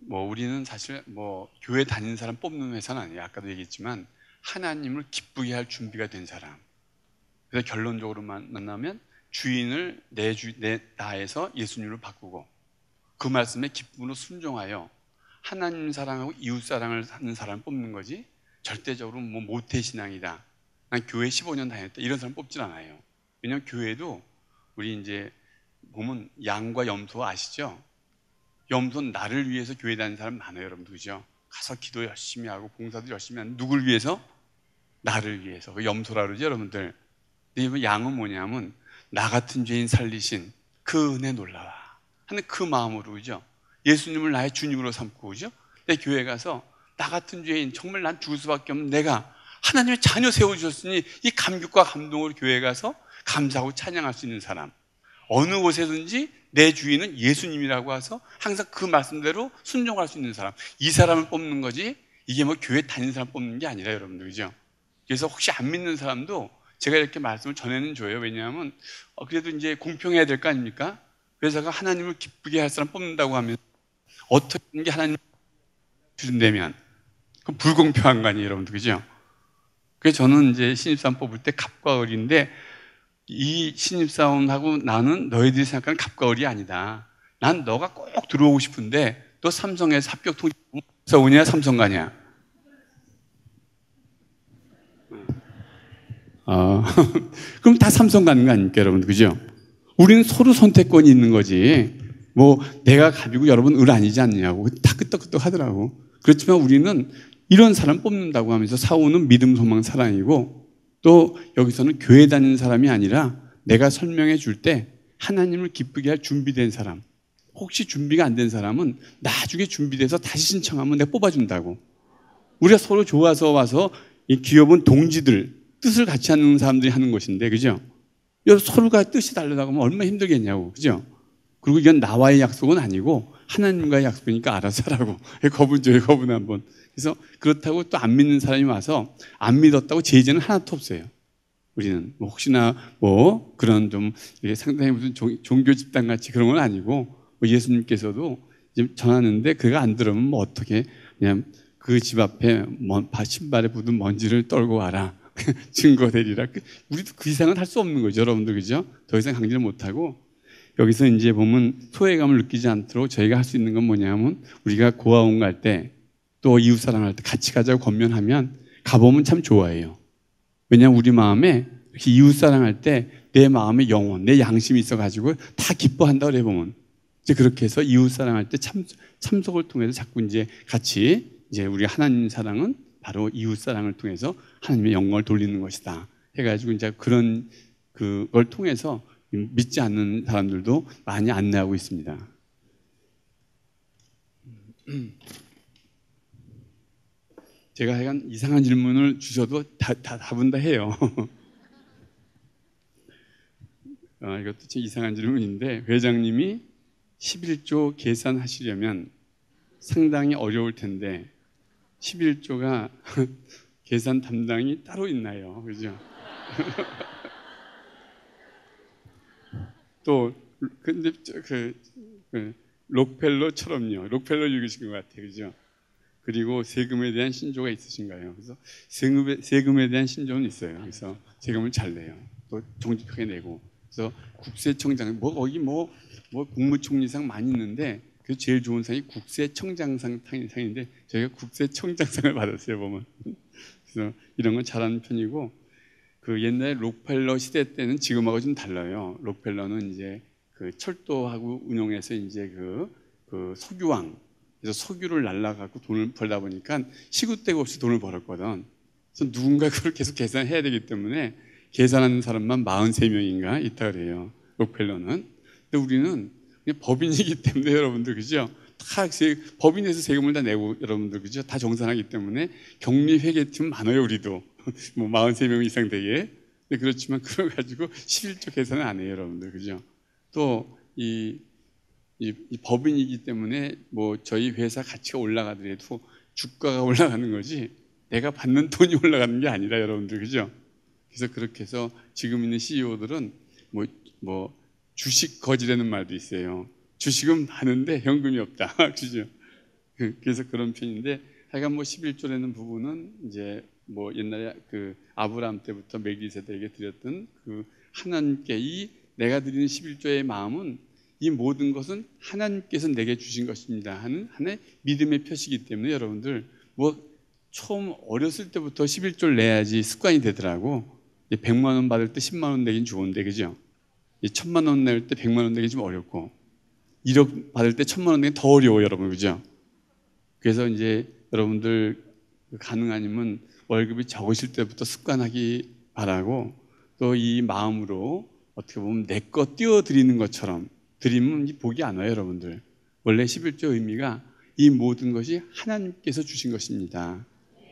뭐 우리는 사실 뭐 교회 다니는 사람 뽑는 회사는 아니에요. 아까도 얘기했지만 하나님을 기쁘게 할 준비가 된 사람. 그래서 결론적으로 만나면 주인을 내 주내 나에서 예수님으로 바꾸고 그 말씀에 기쁨으로 순종하여 하나님 사랑하고 이웃 사랑을 하는 사람 뽑는 거지 절대적으로 뭐 모태 신앙이다. 난 교회 15년 다녔다 이런 사람 뽑질 않아요. 왜냐면 교회도 우리 이제 보면 양과 염소 아시죠? 염소는 나를 위해서 교회 다니는 사람 많아요, 여러분들 그죠? 가서 기도 열심히 하고 봉사도 열심히 하는 누굴 위해서? 나를 위해서. 그 염소라 그러죠, 여러분들. 근데 양은 뭐냐면 나 같은 죄인 살리신 그 은혜 놀라라 하는 그 마음으로 그죠? 예수님을 나의 주님으로 삼고 오죠. 내 교회 가서 나 같은 죄인 정말 난 죽을 수밖에 없는 내가 하나님의 자녀 세워주셨으니 이 감격과 감동으로 교회 가서 감사하고 찬양할 수 있는 사람. 어느 곳에든지 내 주인은 예수님이라고 해서 항상 그 말씀대로 순종할 수 있는 사람. 이 사람을 뽑는 거지 이게 뭐 교회 다니는 사람 뽑는 게 아니라 여러분들 그죠? 그래서 혹시 안 믿는 사람도 제가 이렇게 말씀을 전해는 줘요. 왜냐하면 어, 그래도 이제 공평해야 될 거 아닙니까? 회사가 하나님을 기쁘게 할 사람 뽑는다고 하면 어떻게 게 하나님 주신다면 그 불공평한 거 아니에요, 여러분들 그죠? 그래서 저는 이제 신입사원 뽑을 때 갑과 을인데 이 신입사원하고 나는 너희들이 생각하는 갑과 을이 아니다. 난 너가 꼭 들어오고 싶은데 너 삼성에서 합격 통지서 오냐 삼성 가냐? 어, [laughs] 그럼 다 삼성 가는 거 아닙니까, 여러분? 그죠? 우리는 서로 선택권이 있는 거지. 뭐 내가 가지고 여러분 을 아니지 않냐고다 끄떡끄떡 하더라고. 그렇지만 우리는 이런 사람 뽑는다고 하면서 사오는 믿음, 소망, 사랑이고 또 여기서는 교회 다니는 사람이 아니라 내가 설명해 줄 때 하나님을 기쁘게 할 준비된 사람. 혹시 준비가 안 된 사람은 나중에 준비돼서 다시 신청하면 내가 뽑아준다고. 우리가 서로 좋아서 와서 이 기업은 동지들, 뜻을 같이 하는 사람들이 하는 것인데, 그죠? 서로가 뜻이 다르다고 하면 얼마나 힘들겠냐고, 그죠? 그리고 이건 나와의 약속은 아니고 하나님과의 약속이니까 알아서 하라고. 거분 줘요, 거는한 번. 그래서 그렇다고 또 안 믿는 사람이 와서 안 믿었다고 제재는 하나도 없어요. 우리는 뭐 혹시나 뭐 그런 좀 상당히 무슨 종교 집단 같이 그런 건 아니고 뭐 예수님께서도 전하는데 그가 안 들으면 뭐 어떻게 그냥 그 집 앞에 신발에 묻은 먼지를 떨고 와라 [laughs] 증거되리라 그, 우리도 그 이상은 할 수 없는 거죠 여러분들 그죠 더 이상 강제를 못하고 여기서 이제 보면 소외감을 느끼지 않도록 저희가 할 수 있는 건 뭐냐면 우리가 고아원 갈 때 또 이웃 사랑할 때 같이 가자고 권면하면 가보면 참 좋아해요. 왜냐하면 우리 마음에 이렇게 이웃 사랑할 때 내 마음의 영혼, 내 양심이 있어가지고 다 기뻐한다고 해보면 이제 그렇게 해서 이웃 사랑할 때 참, 참석을 통해서 자꾸 이제 같이 이제 우리 하나님 사랑은 바로 이웃 사랑을 통해서 하나님의 영광을 돌리는 것이다 해가지고 이제 그런 그걸 통해서 음, 믿지 않는 사람들도 많이 안내하고 있습니다. [clears throat] 제가 하여간 이상한 질문을 주셔도 다, 다 답은 다 해요. [laughs] 아, 이것도 제 이상한 질문인데 회장님이 11조 계산하시려면 상당히 어려울 텐데 11조가 [laughs] 계산 담당이 따로 있나요? 그죠? [laughs] 또 그, 근데 그, 그, 록펠러처럼요. 록펠러 유기신 것 같아요. 그죠? 그리고 세금에 대한 신조가 있으신가요? 그래서 세금에, 세금에 대한 신조는 있어요. 그래서 세금을 잘 내요. 또 정직하게 내고. 그래서 국세청장, 뭐 거기 뭐, 뭐 국무총리상 많이 있는데 그 제일 좋은 상이 국세청장상 상인데 저희가 국세청장상을 [laughs] 받았어요 보면. 그래서 이런 건 잘하는 편이고 그 옛날 록펠러 시대 때는 지금하고 좀 달라요. 록펠러는 이제 그 철도하고 운용해서 이제 그, 그 석유왕 그래서 석유를 날라가고 돈을 벌다 보니까 시구대가 없이 돈을 벌었거든. 그래서 누군가 [laughs] 그걸 계속 계산해야 되기 때문에 계산하는 사람만 43명인가 있다 그래요. 록펠러는. 근데 우리는 법인이기 [laughs] 때문에 여러분들 그죠? 다 법인에서 세금을 다 내고 여러분들 그죠? 다 정산하기 때문에 격리 회계팀 많아요 우리도. [laughs] 뭐 43명 이상 되게. 네, 그렇지만 그걸 가지고 11조 계산은 안 해요, 여러분들. 그죠? 또이 이, 이, 법인이기 때문에 뭐 저희 회사 가치가 올라가더라도 주가가 [laughs] 올라가는 거지 내가 받는 돈이 올라가는 게 아니라 여러분들 그죠? 그래서 그렇게 해서 지금 있는 CEO들은 뭐, 뭐 주식 거지라는 말도 있어요. 주식은 많은데 현금이 없다. [laughs] 그죠? 그, 그래서 그런 편인데 하여간 뭐 11조라는 부분은 이제 뭐 옛날에 그아브라함 때부터 멜기세대에게 드렸던 그 하나님께 이 내가 드리는 11조의 마음은 이 모든 것은 하나님께서 내게 주신 것입니다 하는 하나의 믿음의 표시이기 때문에 여러분들 뭐 처음 어렸을 때부터 11조를 내야지 습관이 되더라고 100만 원 받을 때 10만 원 내긴 좋은데 그죠? 1000만 원 낼 때 100만 원 내긴 좀 어렵고 1억 받을 때 1000만 원 내긴 더 어려워 여러분 그죠? 그래서 이제 여러분들 그 가능하니면 월급이 적으실 때부터 습관하기 바라고 또 이 마음으로 어떻게 보면 내 것 띄워드리는 것처럼 드리면 복이 안 와요, 여러분들. 원래 11조 의미가 이 모든 것이 하나님께서 주신 것입니다.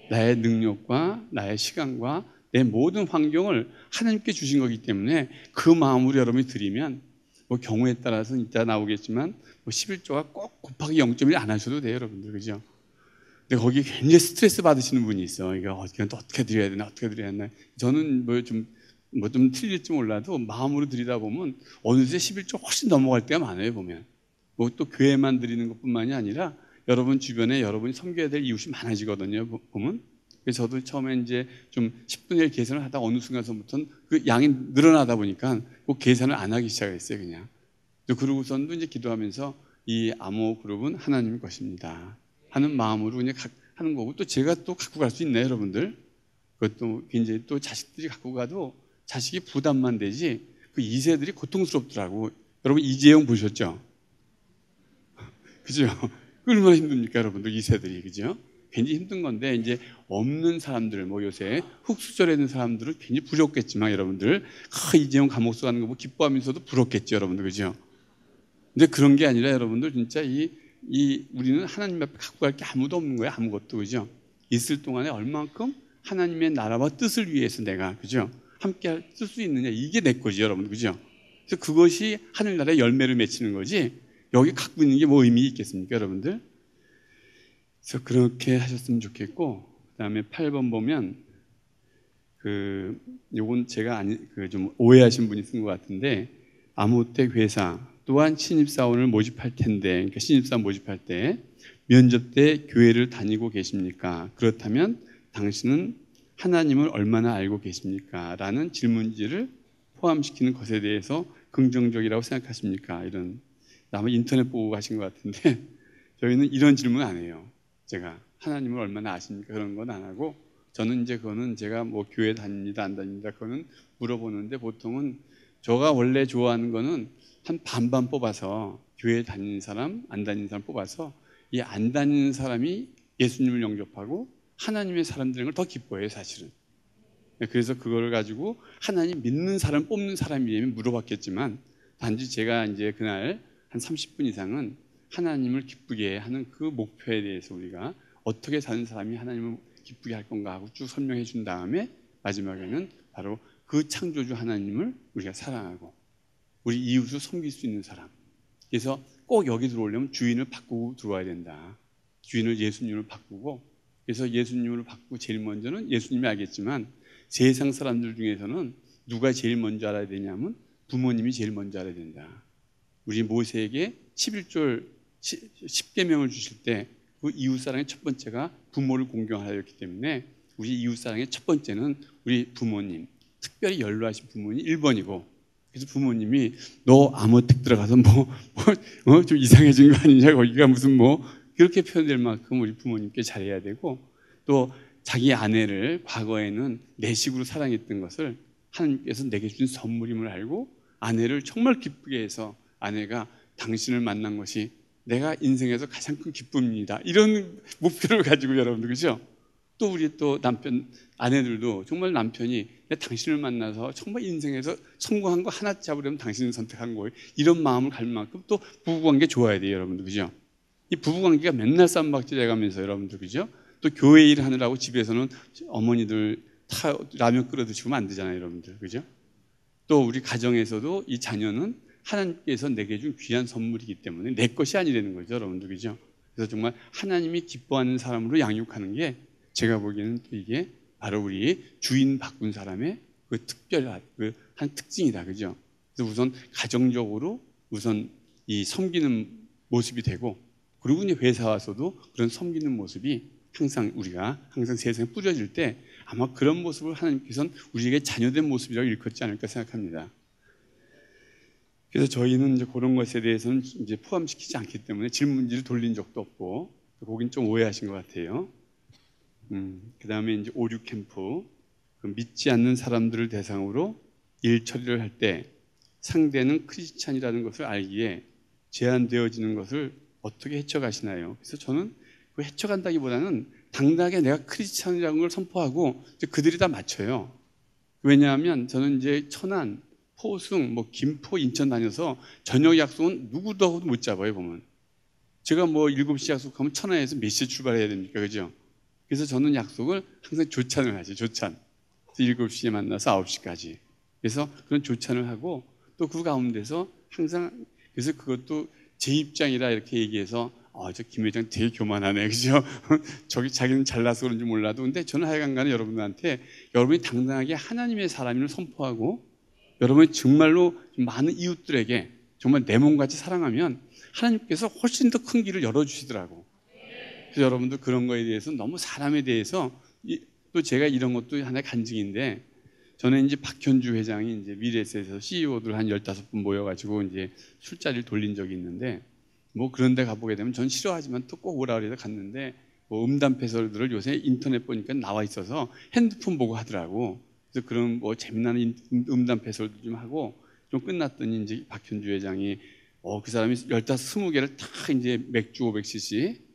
나의 능력과 나의 시간과 내 모든 환경을 하나님께 주신 거기 때문에 그 마음으로 여러분이 드리면 뭐 경우에 따라서는 이따 나오겠지만 뭐 11조가 꼭 곱하기 0.1 안 하셔도 돼요, 여러분들. 그죠? 근데 거기 굉장히 스트레스 받으시는 분이 있어. 이게 어떻게 어떻게 드려야 되나 어떻게 드려야 되나. 저는 뭐 좀 뭐 좀 틀릴지 몰라도 마음으로 드리다 보면 어느새 11조 훨씬 넘어갈 때가 많아요 보면. 뭐 또 교회만 드리는 것뿐만이 아니라 여러분 주변에 여러분이 섬겨야 될 이웃이 많아지거든요 보면. 그래서 저도 처음에 이제 좀 10분의 1 계산을 하다 어느 순간서부터는 그 양이 늘어나다 보니까 꼭 계산을 안 하기 시작했어요 그냥. 그리고선도 이제 기도하면서 이 암호 그룹은 하나님 것입니다. 하는 마음으로 그냥 하는 거고 또 제가 또 갖고 갈 수 있나요, 여러분들? 그것도 굉장히 또 자식들이 갖고 가도 자식이 부담만 되지 그 2세들이 고통스럽더라고. 여러분 이재용 보셨죠? [laughs] 그죠? 얼마나 힘듭니까, 여러분들 2세들이 그죠? 굉장히 힘든 건데 이제 없는 사람들 뭐 요새 흙수절에 있는 사람들은 굉장히 부럽겠지만 여러분들 아, 이재용 감옥수 가는 거 뭐 기뻐하면서도 부럽겠죠 여러분들 그죠? 근데 그런 게 아니라 여러분들 진짜 이이 우리는 하나님 앞에 갖고 갈 게 아무도 없는 거야 아무것도 그죠? 있을 동안에 얼만큼 하나님의 나라와 뜻을 위해서 내가 그죠? 함께 쓸 수 있느냐 이게 내 거지 여러분 그죠? 그래서 그것이 하늘나라의 열매를 맺히는 거지 여기 갖고 있는 게 뭐 의미 있겠습니까 여러분들? 그래서 그렇게 하셨으면 좋겠고 그다음에 8번 보면 그 요건 제가 아니 그 좀 오해하신 분이 쓴 것 같은데 아무때 회사 또한 신입사원을 모집할 텐데, 그러니까 신입사원 모집할 때 면접 때 교회를 다니고 계십니까? 그렇다면 당신은 하나님을 얼마나 알고 계십니까? 라는 질문지를 포함시키는 것에 대해서 긍정적이라고 생각하십니까? 이런 아마 인터넷 보고 가신 것 같은데 [laughs] 저희는 이런 질문 안 해요. 제가 하나님을 얼마나 아십니까? 그런 건 안 하고 저는 이제 그거는 제가 뭐 교회 다닙니다 안 다닙니다 그거는 물어보는데 보통은 저가 원래 좋아하는 거는 한 반반 뽑아서 교회 다니는 사람, 안 다니는 사람 뽑아서 이 안 다니는 사람이 예수님을 영접하고 하나님의 사람 되는 걸더 기뻐해요, 사실은. 네, 그래서 그걸 가지고 하나님 믿는 사람 뽑는 사람이라면 물어봤겠지만 단지 제가 이제 그날 한 30분 이상은 하나님을 기쁘게 하는 그 목표에 대해서 우리가 어떻게 사는 사람이 하나님을 기쁘게 할 건가 하고 쭉 설명해 준 다음에 마지막에는 바로 그 창조주 하나님을 우리가 사랑하고 우리 이웃을 섬길 수 있는 사람. 그래서 꼭 여기 들어오려면 주인을 바꾸고 들어와야 된다. 주인을 예수님을 바꾸고 그래서 예수님을 바꾸고 제일 먼저는 예수님이 알겠지만 세상 사람들 중에서는 누가 제일 먼저 알아야 되냐면 부모님이 제일 먼저 알아야 된다. 우리 모세에게 11절 1 0개명을 주실 때 그 이웃 사랑의 첫 번째가 부모를 공경하였기 때문에 우리 이웃 사랑의 첫 번째는 우리 부모님, 특별히 연로하신 부모님 1번이고 그래서 부모님이 너 아무 택 들어가서 뭐좀 뭐, 어? 이상해진 거 아니냐 거기가 무슨 뭐 그렇게 표현될 만큼 우리 부모님께 잘해야 되고 또 자기 아내를 과거에는 내식으로 사랑했던 것을 하나님께서 내게 준 선물임을 알고 아내를 정말 기쁘게 해서 아내가 당신을 만난 것이 내가 인생에서 가장 큰 기쁨입니다. 이런 [laughs] 목표를 가지고 여러분들 그죠? 또 우리 또 남편 아내들도 정말 남편이 당신을 만나서 정말 인생에서 성공한 거 하나 잡으려면 당신을 선택한 거예요. 이런 마음을 갈 만큼 또 부부관계 좋아야 돼요, 여러분들 그죠? 이 부부관계가 맨날 쌈박질해가면서 여러분들 그죠? 또 교회 일 하느라고 집에서는 어머니들 타 라면 끓여 드시면 안 되잖아요, 여러분들 그죠? 또 우리 가정에서도 이 자녀는 하나님께서 내게 준 귀한 선물이기 때문에 내 것이 아니라는 거죠, 여러분들 그죠? 그래서 정말 하나님이 기뻐하는 사람으로 양육하는 게 제가 보기에는 이게 바로 우리 주인 바꾼 사람의 그 특별한 그 그한 특징이다, 그죠? 그래서 우선 가정적으로 우선 이 섬기는 모습이 되고, 그리고 이제 회사 와서도 그런 섬기는 모습이 항상 우리가 항상 세상에 뿌려질 때 아마 그런 모습을 하나님께서는 우리에게 자녀된 모습이라고 일컫지 않을까 생각합니다. 그래서 저희는 이제 그런 것에 대해서는 이제 포함시키지 않기 때문에 질문지를 돌린 적도 없고 거긴 좀 오해하신 것 같아요. 음, 그 다음에 이제 오류 캠프 그 믿지 않는 사람들을 대상으로 일 처리를 할 때 상대는 크리스찬이라는 것을 알기에 제한되어지는 것을 어떻게 헤쳐가시나요? 그래서 저는 그 헤쳐간다기보다는 당당하게 내가 크리스찬이라는 걸 선포하고 그들이 다 맞춰요. 왜냐하면 저는 이제 천안, 포승, 뭐 김포, 인천 다녀서 저녁 약속은 누구도 하고도 못 잡아요 보면. 제가 뭐 7시 약속하면 천안에서 몇 시에 출발해야 됩니까? 그죠? 그래서 저는 약속을 항상 조찬을 하죠. 조찬. 7시에 만나서 9시까지. 그래서 그런 조찬을 하고 또 그 가운데서 항상 그래서 그것도 제 입장이라 이렇게 얘기해서 아, 저 김 회장 되게 교만하네. [laughs] 그죠? 저기 자기는 잘나서 그런지 몰라도. 근데 저는 하여간 간에 여러분들한테 여러분이 당당하게 하나님의 사람임을 선포하고 여러분이 정말로 많은 이웃들에게 정말 내 몸같이 사랑하면 하나님께서 훨씬 더 큰 길을 열어주시더라고. 여러분도 그런 거에 대해서 너무 사람에 대해서 또 제가 이런 것도 하나 의 간증인데 저는 이제 박현주 회장이 이제 미래에서 CEO들 한 15분 모여가지고 이제 술자리를 돌린 적이 있는데 뭐 그런 데 가보게 되면 전 싫어하지만 또 꼭 오라 그래서 갔는데 뭐 음담 패설들을 요새 인터넷 보니까 나와 있어서 핸드폰 보고 하더라고. 그래서 그런 뭐재미난 음, 음담 패설도 좀 하고 좀 끝났더니 이제 박현주 회장이 어 그 사람이 15, 20개를 다 이제 맥주 500cc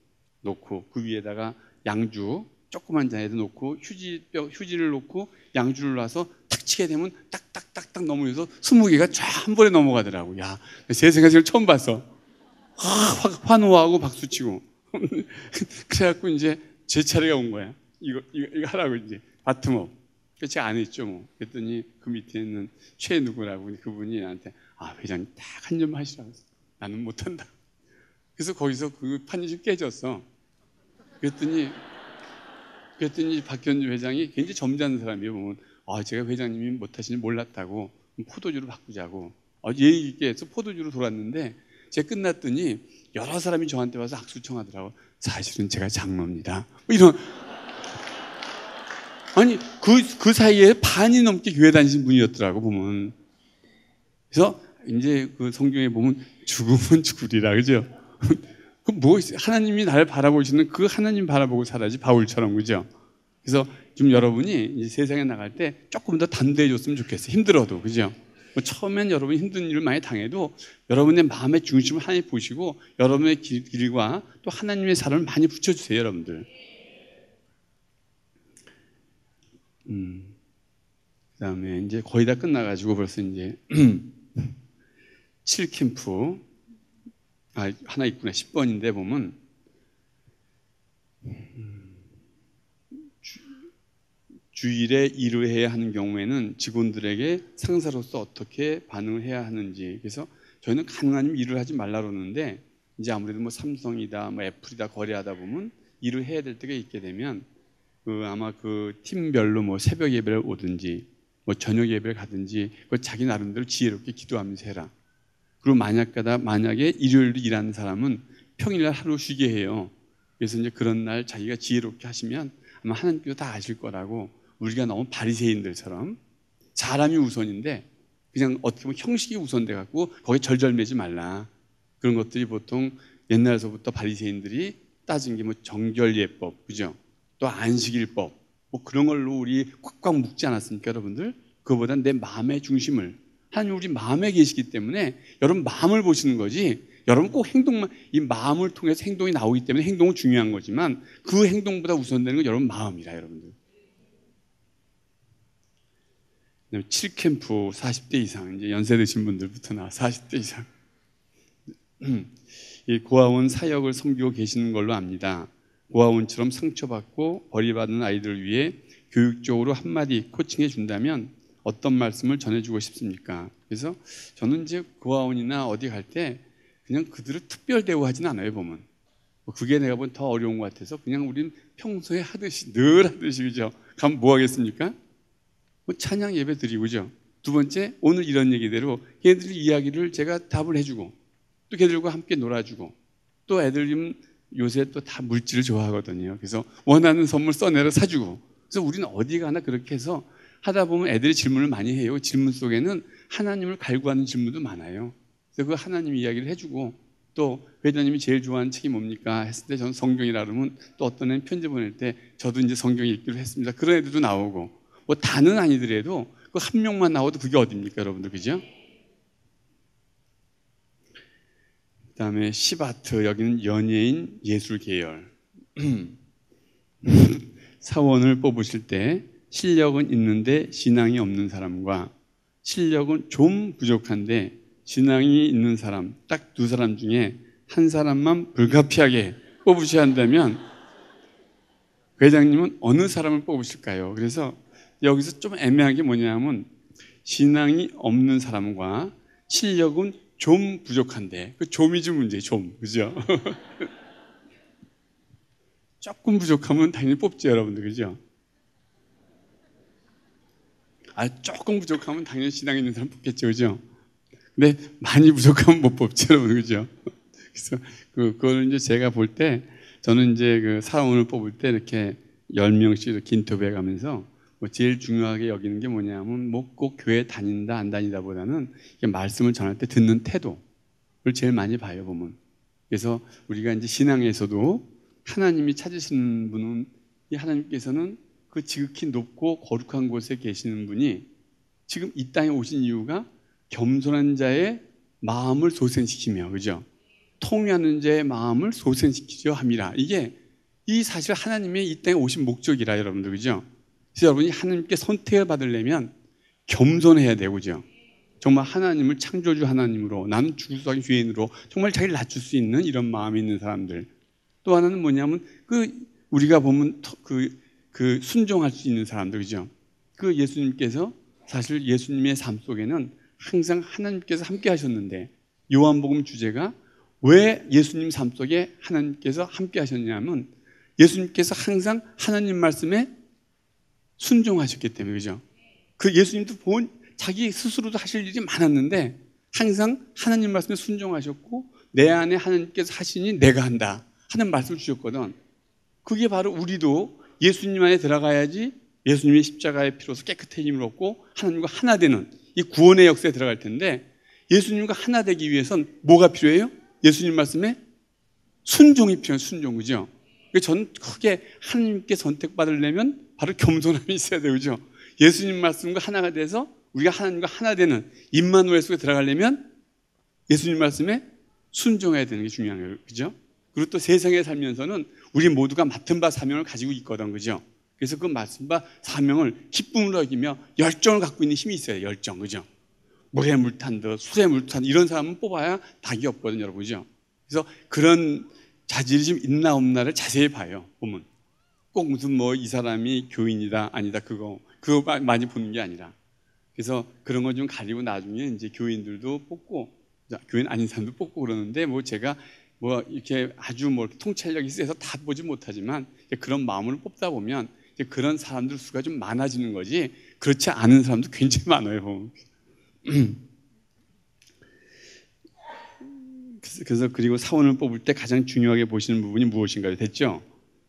놓고 그 위에다가 양주 조그만 잔에도 놓고 휴지병 휴지를 놓고 양주를 놔서 탁 치게 되면 딱딱딱딱 넘어져서 스무 개가 쫙 한 번에 넘어가더라고. 야, 제 생각에는 처음 봤어. 화, 환호하고 박수치고. [laughs] 그래갖고 이제 제 차례가 온 거야. 이거, 이거, 이거 하라고 이제 바트업 그치 안 했죠 뭐. 그랬더니 그 밑에 있는 최 누구라고 그분이 나한테 아 회장님 딱 한 점 하시라고. 나는 못한다. 그래서 거기서 그 판이 좀 깨졌어. 그랬더니 그랬더니 박현주 회장이 굉장히 점잖은 사람이에요. 보면 아 제가 회장님이 못하시는 몰랐다고 포도주로 바꾸자고 아, 예의 있게 해서 포도주로 돌았는데 제가 끝났더니 여러 사람이 저한테 와서 악수 청하더라고. 사실은 제가 장로입니다. 뭐 이런 아니 그그 그 사이에 반이 넘게 교회 다니신 분이었더라고 보면. 그래서 이제 그 성경에 보면 죽음은 죽으리라 그죠? 그럼 뭐 하나님이 나를 바라보시는 그 하나님 바라보고 살아야지 바울처럼 그죠? 그래서 지금 여러분이 세상에 나갈 때 조금 더담대해줬으면 좋겠어요. 힘들어도 그죠? 뭐 처음엔 여러분 이 힘든 일을 많이 당해도 여러분의 마음의 중심을 하나님 보시고 여러분의 길, 과또 하나님의 사랑을 많이 붙여주세요, 여러분들. 음, 그다음에 이제 거의 다 끝나가지고 벌써 이제 7캠프 [clears throat] 아, 하나 있구나. 10번인데 보면 주, 일에 일을 해야 하는 경우에는 직원들에게 상사로서 어떻게 반응을 해야 하는지 그래서 저희는 가능하면 일을 하지 말라 그러는데 이제 아무래도 뭐 삼성이다 뭐 애플이다 거래하다 보면 일을 해야 될 때가 있게 되면 그 아마 그 팀별로 뭐 새벽 예배를 오든지 뭐 저녁 예배를 가든지 그 자기 나름대로 지혜롭게 기도하면서 해라. 그리고 만약가다 만약에 일요일도 일하는 사람은 평일날 하루 쉬게 해요. 그래서 이제 그런 날 자기가 지혜롭게 하시면 아마 하나님께서 다 아실 거라고 우리가 너무 바리새인들처럼 사람이 우선인데 그냥 어떻게 보면 형식이 우선돼 갖고 거기에 절절매지 말라. 그런 것들이 보통 옛날서부터 바리새인들이 따진 게 뭐 정결예법, 그죠? 또 안식일법, 뭐 그런 걸로 우리 꽉꽉 묶지 않았습니까, 여러분들? 그거보단 내 마음의 중심을 하나님 우리 마음에 계시기 때문에 여러분 마음을 보시는 거지 여러분 꼭 행동만 이 마음을 통해서 행동이 나오기 때문에 행동은 중요한 거지만 그 행동보다 우선되는 건 여러분 마음이라 여러분들. 7캠프 40대 이상 이제 연세 드신 분들부터나 40대 이상 [clears throat] 이 고아원 사역을 섬기고 계시는 걸로 압니다. 고아원처럼 상처받고 버리받는 아이들을 위해 교육적으로 한마디 코칭해 준다면 어떤 말씀을 전해주고 싶습니까? 그래서 저는 이제 고아원이나 어디 갈 때 그냥 그들을 특별 대우하진 않아요 보면 뭐 그게 내가 본 더 어려운 것 같아서 그냥 우린 평소에 하듯이 늘 하듯이 그죠? 가면 뭐 하겠습니까? 뭐 찬양 예배 드리고 그죠? 두 번째 오늘 이런 얘기대로 걔들 이야기를 제가 답을 해주고 또 걔들과 함께 놀아주고 또 애들 님 요새 또 다 물질을 좋아하거든요. 그래서 원하는 선물 써내려 사주고 그래서 우리는 어디 가나 그렇게 해서 하다 보면 애들이 질문을 많이 해요. 질문 속에는 하나님을 갈구하는 질문도 많아요. 그래서 그 하나님 이야기를 해주고 또 회장님이 제일 좋아하는 책이 뭡니까 했을 때 저는 성경이라 그러면 또 어떤 애는 편지 보낼 때 저도 이제 성경 읽기로 했습니다. 그런 애들도 나오고 뭐 다는 아니더라도 그 한 명만 나와도 그게 어딥니까 여러분들 그죠? 그다음에 시바트 여기는 연예인 예술 계열 [clears throat] 사원을 뽑으실 때 실력은 있는데 신앙이 없는 사람과 실력은 좀 부족한데 신앙이 있는 사람 딱 두 사람 중에 한 사람만 불가피하게 뽑으셔야 한다면 회장님은 어느 사람을 뽑으실까요? 그래서 여기서 좀 애매한 게 뭐냐면 신앙이 없는 사람과 실력은 좀 부족한데 그 좀이 좀 문제 좀 그죠? [laughs] 조금 부족하면 당연히 뽑죠 여러분들 그죠? 아, 조금 부족하면 당연히 신앙 있는 사람 뽑겠죠. 그죠? 근데 많이 부족하면 못 뽑죠. 여러분. 그죠? 그래서 그, 그거는 이제 제가 볼 때 저는 이제 그 사원을 뽑을 때 이렇게 10명씩 긴 인터뷰해 가면서 뭐 제일 중요하게 여기는 게 뭐냐면 뭐꼭 교회 다닌다 안 다니다 보다는 말씀을 전할 때 듣는 태도를 제일 많이 봐요 보면 그래서 우리가 이제 신앙에서도 하나님이 찾으시는 분은 이 하나님께서는 그 지극히 높고 거룩한 곳에 계시는 분이 지금 이 땅에 오신 이유가 겸손한 자의 마음을 소생시키며 그죠? 통하는 자의 마음을 소생시키려 함이라. 이게 이 사실 하나님의 이 땅에 오신 목적이라 여러분들 그죠? 그래서 여러분이 하나님께 선택을 받으려면 겸손해야 되고죠. 정말 하나님을 창조주 하나님으로 나는 주수하기 죄인으로 정말 자기를 낮출 수 있는 이런 마음이 있는 사람들. 또 하나는 뭐냐면 그 우리가 보면 그그 순종할 수 있는 사람들 그죠? 그 예수님께서 사실 예수님의 삶 속에는 항상 하나님께서 함께 하셨는데 요한복음 주제가 왜 예수님 삶 속에 하나님께서 함께 하셨냐면 예수님께서 항상 하나님 말씀에 순종하셨기 때문에 그죠? 그 예수님도 본 자기 스스로도 하실 일이 많았는데 항상 하나님 말씀에 순종하셨고 내 안에 하나님께서 하시니 내가 한다 하는 말씀을 주셨거든. 그게 바로 우리도 예수님 안에 들어가야지 예수님의 십자가의 피로서 깨끗해짐을 얻고 하나님과 하나 되는 이 구원의 역사에 들어갈 텐데 예수님과 하나 되기 위해선 뭐가 필요해요? 예수님 말씀에 순종이 필요한 순종 그죠? 전 크게 하나님께 선택받으려면 바로 겸손함이 있어야 되죠. 예수님 말씀과 하나가 돼서 우리가 하나님과 하나 되는 임마누엘 속에 들어가려면 예수님 말씀에 순종해야 되는 게 중요한 거 그죠? 그리고 또 세상에 살면서는 우리 모두가 맡은 바 사명을 가지고 있거든 그죠? 그래서 그 맡은 바 사명을 기쁨으로 여기며 열정을 갖고 있는 힘이 있어요. 열정 그죠? 물에 물탄 듯, 술에 물탄 이런 사람은 뽑아야 닭이 없거든 여러분 그죠? 그래서 그런 자질이 좀 있나 없나를 자세히 봐요. 보면 꼭 무슨 뭐 이 사람이 교인이다 아니다 그거 그거 많이 보는 게 아니라 그래서 그런 건좀 가리고 나중에 이제 교인들도 뽑고 교인 아닌 사람도 뽑고 그러는데 뭐 제가 뭐 이렇게 아주 뭐 통찰력이 세서 다 보지 못하지만 그런 마음을 뽑다 보면 그런 사람들 수가 좀 많아지는 거지 그렇지 않은 사람도 굉장히 많아요. [clears throat] 그래서 그리고 사원을 뽑을 때 가장 중요하게 보시는 부분이 무엇인가요? 됐죠?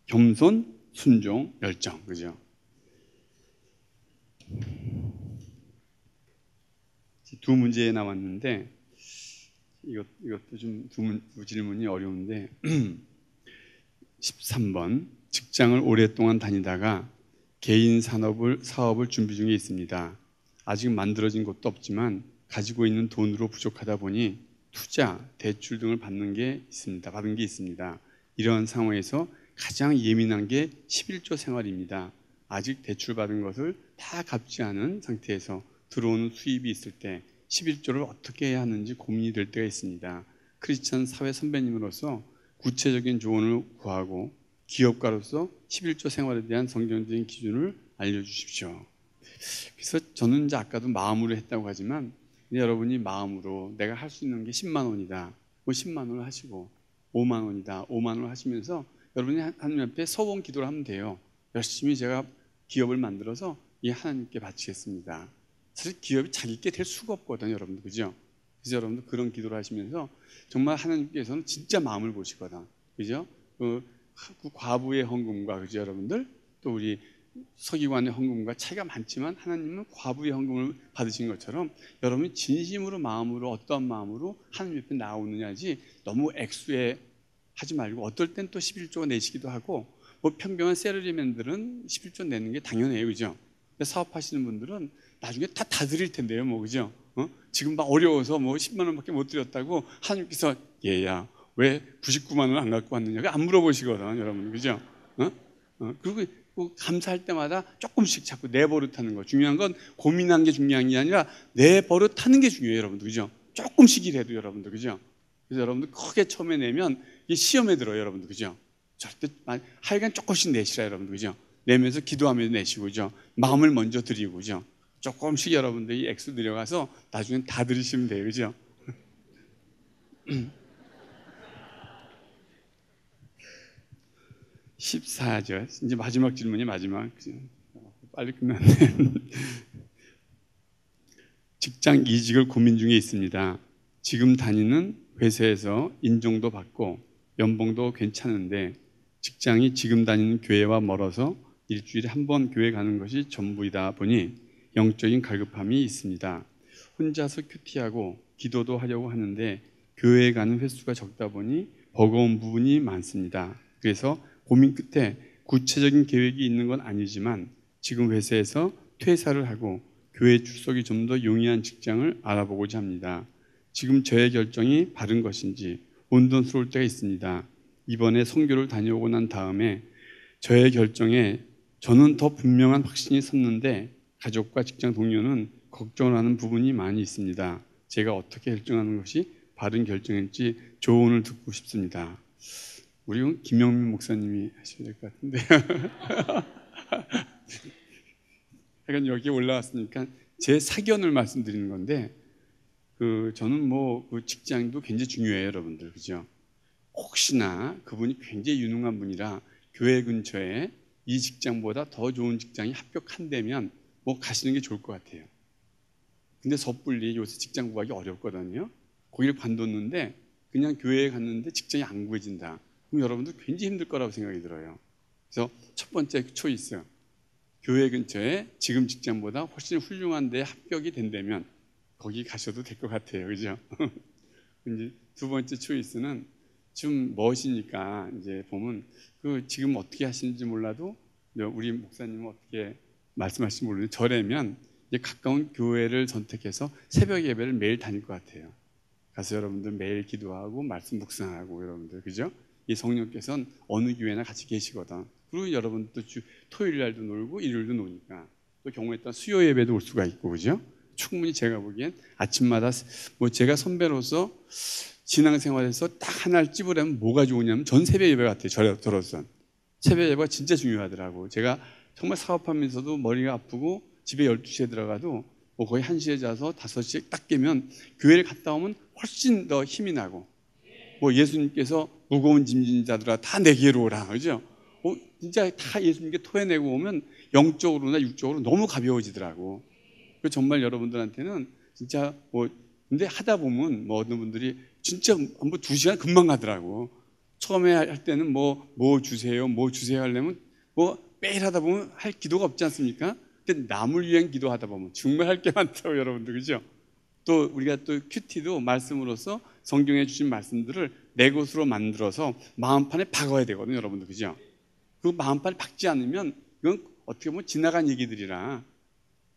겸손, 순종, 열정, 그죠? 두 문제에 나왔는데 이것, 이것도 좀두 질문이 어려운데 13번 [clears throat] 직장을 오랫동안 다니다가 개인 산업을 사업을 준비 중에 있습니다. 아직 만들어진 것도 없지만 가지고 있는 돈으로 부족하다 보니 투자, 대출 등을 받는 게 있습니다. 받은 게 있습니다. 이러한 상황에서 가장 예민한 게 11조 생활입니다. 아직 대출받은 것을 다 갚지 않은 상태에서 들어오는 수입이 있을 때 11조를 어떻게 해야 하는지 고민이 될 때가 있습니다. 크리스천 사회 선배님으로서 구체적인 조언을 구하고 기업가로서 11조 생활에 대한 성경적인 기준을 알려주십시오. 그래서 저는 이제 아까도 마음으로 했다고 하지만 여러분이 마음으로 내가 할 수 있는 게 10만 원이다. 뭐 10만 원을 하시고 5만 원이다. 5만 원을 하시면서 여러분이 하나님 앞에 서원 기도를 하면 돼요. 열심히 제가 기업을 만들어서 이 하나님께 바치겠습니다. 사실 기업이 잘 있게 될 수가 없거든요, 여러분들. 그죠? 그래서 여러분들 그런 기도를 하시면서 정말 하나님께서는 진짜 마음을 보시거든. 그죠? 그, 그 과부의 헌금과 그죠, 여러분들? 또 우리 서기관의 헌금과 차이가 많지만 하나님은 과부의 헌금을 받으신 것처럼 여러분이 진심으로 마음으로 어떤 마음으로 하나님 옆에 나오느냐지 너무 액수에 하지 말고 어떨 땐 또 11조 가 내시기도 하고 뭐 평범한 세르리맨들은 11조 내는 게 당연해요. 그죠? 사업하시는 분들은 나중에 다, 다 드릴 텐데요, 뭐, 그죠? 어? 지금 막 어려워서 뭐 10만 원밖에 못 드렸다고 하나님께서 얘야, 왜 99만 원 안 갖고 왔느냐? 고안 물어보시거든, 여러분. 그죠? 어? 어? 그리고 뭐 감사할 때마다 조금씩 자꾸 내 버릇하는 거. 중요한 건 고민한 게 중요한 게 아니라 내 버릇하는 게 중요해요, 여러분들. 그죠? 조금씩이라도 여러분들. 그죠? 그래서 여러분들 크게 처음에 내면 이 시험에 들어요, 여러분들. 그죠? 절대 하여간 조금씩 내시라, 여러분들. 그죠? 내면서 기도하면서 내시고, 그죠? 마음을 먼저 드리고, 그죠? 조금씩 여러분들이 액수 늘려가서 나중엔 다 들으시면 돼요. 그죠? 1 [laughs] 4절 이제 마지막 질문이 마지막. 빨리 끝났네. [laughs] 직장 이직을 고민 중에 있습니다. 지금 다니는 회사에서 인정도 받고 연봉도 괜찮은데 직장이 지금 다니는 교회와 멀어서 일주일에 한 번 교회 가는 것이 전부이다 보니 영적인 갈급함이 있습니다. 혼자서 큐티하고 기도도 하려고 하는데 교회에 가는 횟수가 적다 보니 버거운 부분이 많습니다. 그래서 고민 끝에 구체적인 계획이 있는 건 아니지만 지금 회사에서 퇴사를 하고 교회 출석이 좀 더 용이한 직장을 알아보고자 합니다. 지금 저의 결정이 바른 것인지 온돈스러울 때가 있습니다. 이번에 성교를 다녀오고 난 다음에 저의 결정에 저는 더 분명한 확신이 섰는데 가족과 직장 동료는 걱정하는 부분이 많이 있습니다. 제가 어떻게 결정하는 것이 바른 결정인지 조언을 듣고 싶습니다. 우리 김영민 목사님이 하셔야 될것 같은데. 약간 [laughs] 여기 올라왔으니까 제 사견을 말씀드리는 건데, 그 저는 뭐 그 직장도 굉장히 중요해요, 여러분들, 그죠? 혹시나 그분이 굉장히 유능한 분이라 교회 근처에 이 직장보다 더 좋은 직장이 합격한다면 뭐 가시는 게 좋을 것 같아요. 근데 섣불리 요새 직장 구하기 어렵거든요. 거기를 관뒀는데 그냥 교회에 갔는데 직장이 안 구해진다. 그럼 여러분들 굉장히 힘들 거라고 생각이 들어요. 그래서 첫 번째 초이스. 교회 근처에 지금 직장보다 훨씬 훌륭한 데 합격이 된다면 거기 가셔도 될 것 같아요. 그죠? 이제 [laughs] 두 번째 초이스는 지좀 멋이니까 이제 보면 그 지금 어떻게 하시는지 몰라도 우리 목사님은 어떻게 말씀하신지모르는 저라면 이제 가까운 교회를 선택해서 새벽 예배를 매일 다닐 것 같아요. 가서 여러분들 매일 기도하고 말씀 묵상하고 여러분들 그죠? 이 성령께서는 어느 교회나 같이 계시거든. 그리고 여러분도 주 토요일 날도 놀고 일요일도 노니까 또 경우에 따라 수요 예배도 올 수가 있고 그죠? 충분히 제가 보기엔 아침마다 뭐 제가 선배로서 신앙생활에서 딱 하나를 찝으려면 뭐가 좋으냐면 전 새벽 예배 같아요. 저로선 들 새벽 예배가 진짜 중요하더라고. 제가 정말 사업하면서도 머리가 아프고 집에 12시에 들어가도 뭐 거의 1시에 자서 5시에 딱 깨면 교회를 갔다 오면 훨씬 더 힘이 나고 뭐 예수님께서 무거운 짐진 자들아 다 내게로 오라 그죠? 어, 진짜 다 예수님께 토해내고 오면 영적으로나 육적으로 너무 가벼워지더라고. 그 정말 여러분들한테는 진짜 뭐 근데 하다 보면 뭐 어떤 분들이 진짜 한 번 두 시간 금방 가더라고. 처음에 할 때는 뭐뭐 뭐 주세요, 뭐 주세요 하려면 뭐 매일 하다 보면 할 기도가 없지 않습니까? 근데 남을 위한 기도하다 보면 정말 할 게 [laughs] 많다고 여러분들 그죠? 또 우리가 또 큐티도 말씀으로서 성경에 주신 말씀들을 내 것으로 만들어서 마음판에 박아야 되거든요, 여러분들 그죠? 그 마음판에 박지 않으면 그건 어떻게 보면 지나간 얘기들이라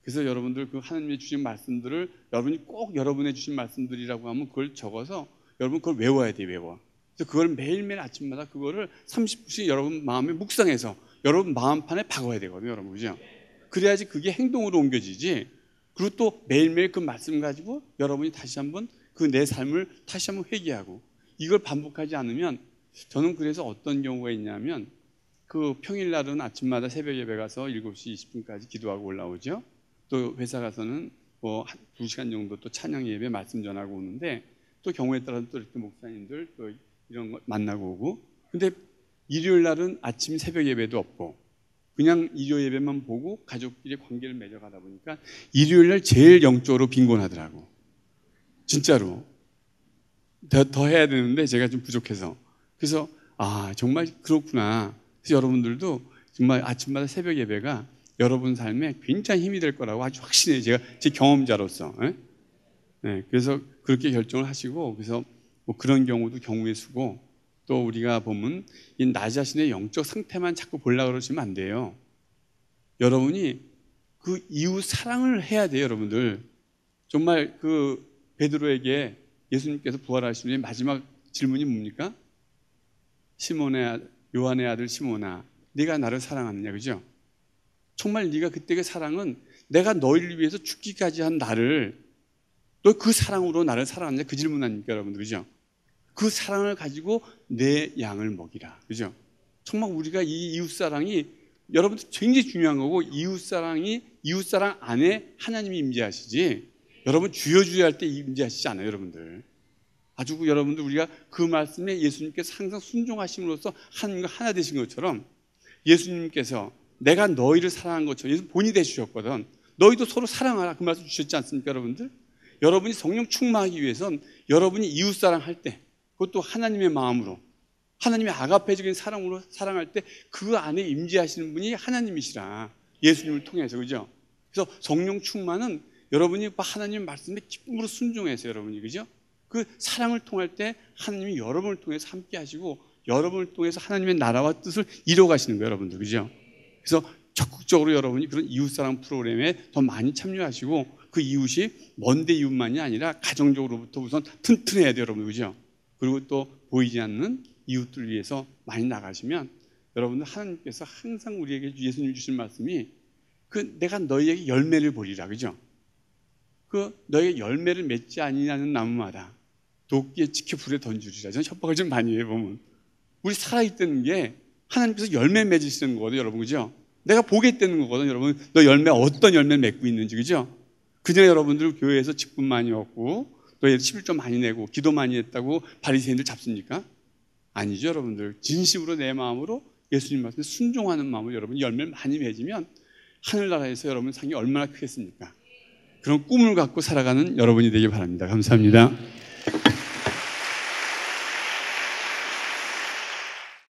그래서 여러분들 그하나님이 주신 말씀들을 여러분이 꼭 여러분의 주신 말씀들이라고 하면 그걸 적어서 여러분 그걸 외워야 돼요, 외워. 그래서 그걸 매일매일 아침마다 그거를 30분씩 여러분 마음에 묵상해서 여러분 마음판에 박아야 되거든요, 여러분. 그죠? 그래야지 그게 행동으로 옮겨지지. 그리고 또 매일매일 그 말씀 가지고 여러분이 다시 한번 그 내 삶을 다시 한번 회개하고 이걸 반복하지 않으면 저는 그래서 어떤 경우가 있냐면 그 평일날은 아침마다 새벽 예배 가서 7시 20분까지 기도하고 올라오죠. 또 회사 가서는 뭐한 2시간 정도 또 찬양 예배 말씀 전하고 오는데 또 경우에 따라서 또 이렇게 목사님들 또 이런 거 만나고 오고 근데 일요일 날은 아침 새벽 예배도 없고 그냥 일요 예배만 보고 가족끼리 관계를 맺어가다 보니까 일요일 날 제일 영적으로 빈곤하더라고. 진짜로. 더, 더 해야 되는데 제가 좀 부족해서. 그래서 아, 정말 그렇구나. 그래서 여러분들도 정말 아침마다 새벽 예배가 여러분 삶에 굉장히 힘이 될 거라고 아주 확신해요. 제가 제 경험자로서. 예? 네, 그래서 그렇게 결정을 하시고 그래서 뭐 그런 경우도 경우의 수고 또 우리가 보면 이 나 자신의 영적 상태만 자꾸 보려고 그러시면 안 돼요. 여러분이 그 이후 사랑을 해야 돼요, 여러분들. 정말 그 베드로에게 예수님께서 부활하신 후에 마지막 질문이 뭡니까? 시몬의 아, 요한의 아들 시몬아, 네가 나를 사랑하느냐, 그죠? 정말 네가 그때의 사랑은 내가 너희를 위해서 죽기까지 한 나를 너 그 사랑으로 나를 사랑하느냐 그 질문 아닙니까 여러분들 그죠? 그 사랑을 가지고 내 양을 먹이라. 그죠? 정말 우리가 이 이웃 사랑이 여러분들 굉장히 중요한 거고 이웃 사랑이 이웃 사랑 안에 하나님이 임재하시지. 여러분 주여 주여 할 때 임재하시지 않아요, 여러분들. 아주 그 여러분들 우리가 그 말씀에 예수님께서 항상 순종하심으로써 하나님과 하나 되신 것처럼 예수님께서 내가 너희를 사랑한 것처럼 예수 본이 되 주셨거든. 너희도 서로 사랑하라 그 말씀 주셨지 않습니까, 여러분들? 여러분이 성령 충만하기 위해선 여러분이 이웃 사랑할 때 그것도 하나님의 마음으로 하나님의 아가페적인 사랑으로 사랑할 때 그 안에 임재하시는 분이 하나님이시라 예수님을 통해서 그죠? 그래서 성령 충만은 여러분이 그 하나님 말씀에 기쁨으로 순종해서 여러분이 그죠? 그 사랑을 통할 때 하나님이 여러분을 통해서 함께 하시고 여러분을 통해서 하나님의 나라와 뜻을 이루어가시는 거예요, 여러분들. 그죠? 그래서 적극적으로 여러분이 그런 이웃사랑 프로그램에 더 많이 참여하시고 그 이웃이 먼데 이웃만이 아니라 가정적으로부터 우선 튼튼해야 돼요, 여러분. 그죠? 그리고 또 보이지 않는 이웃들을 위해서 많이 나가시면 여러분들 하나님께서 항상 우리에게 예수님 주신 말씀이 그 내가 너희에게 열매를 보리라 그죠? 그 너희의 열매를 맺지 아니냐는 나무마다 도끼에 치켜 불에 던지리라. 저는 협박을 좀 많이 해 보면 우리 살아 있다는 게 하나님께서 열매 맺으시는 거거든요, 여러분 그죠? 내가 보게되는 거거든요, 여러분. 너 열매 어떤 열매 맺고 있는지 그죠? 그냥 여러분들 교회에서 직분만이었고 너희 집을 좀 많이 내고 기도 많이 했다고 바리새인들 잡습니까? 아니죠, 여러분들. 진심으로 내 마음으로 예수님 말씀에 순종하는 마음으로 여러분 열매를 많이 맺으면 하늘나라에서 여러분 상이 얼마나 크겠습니까? 그런 꿈을 갖고 살아가는 여러분이 되길 바랍니다. 감사합니다.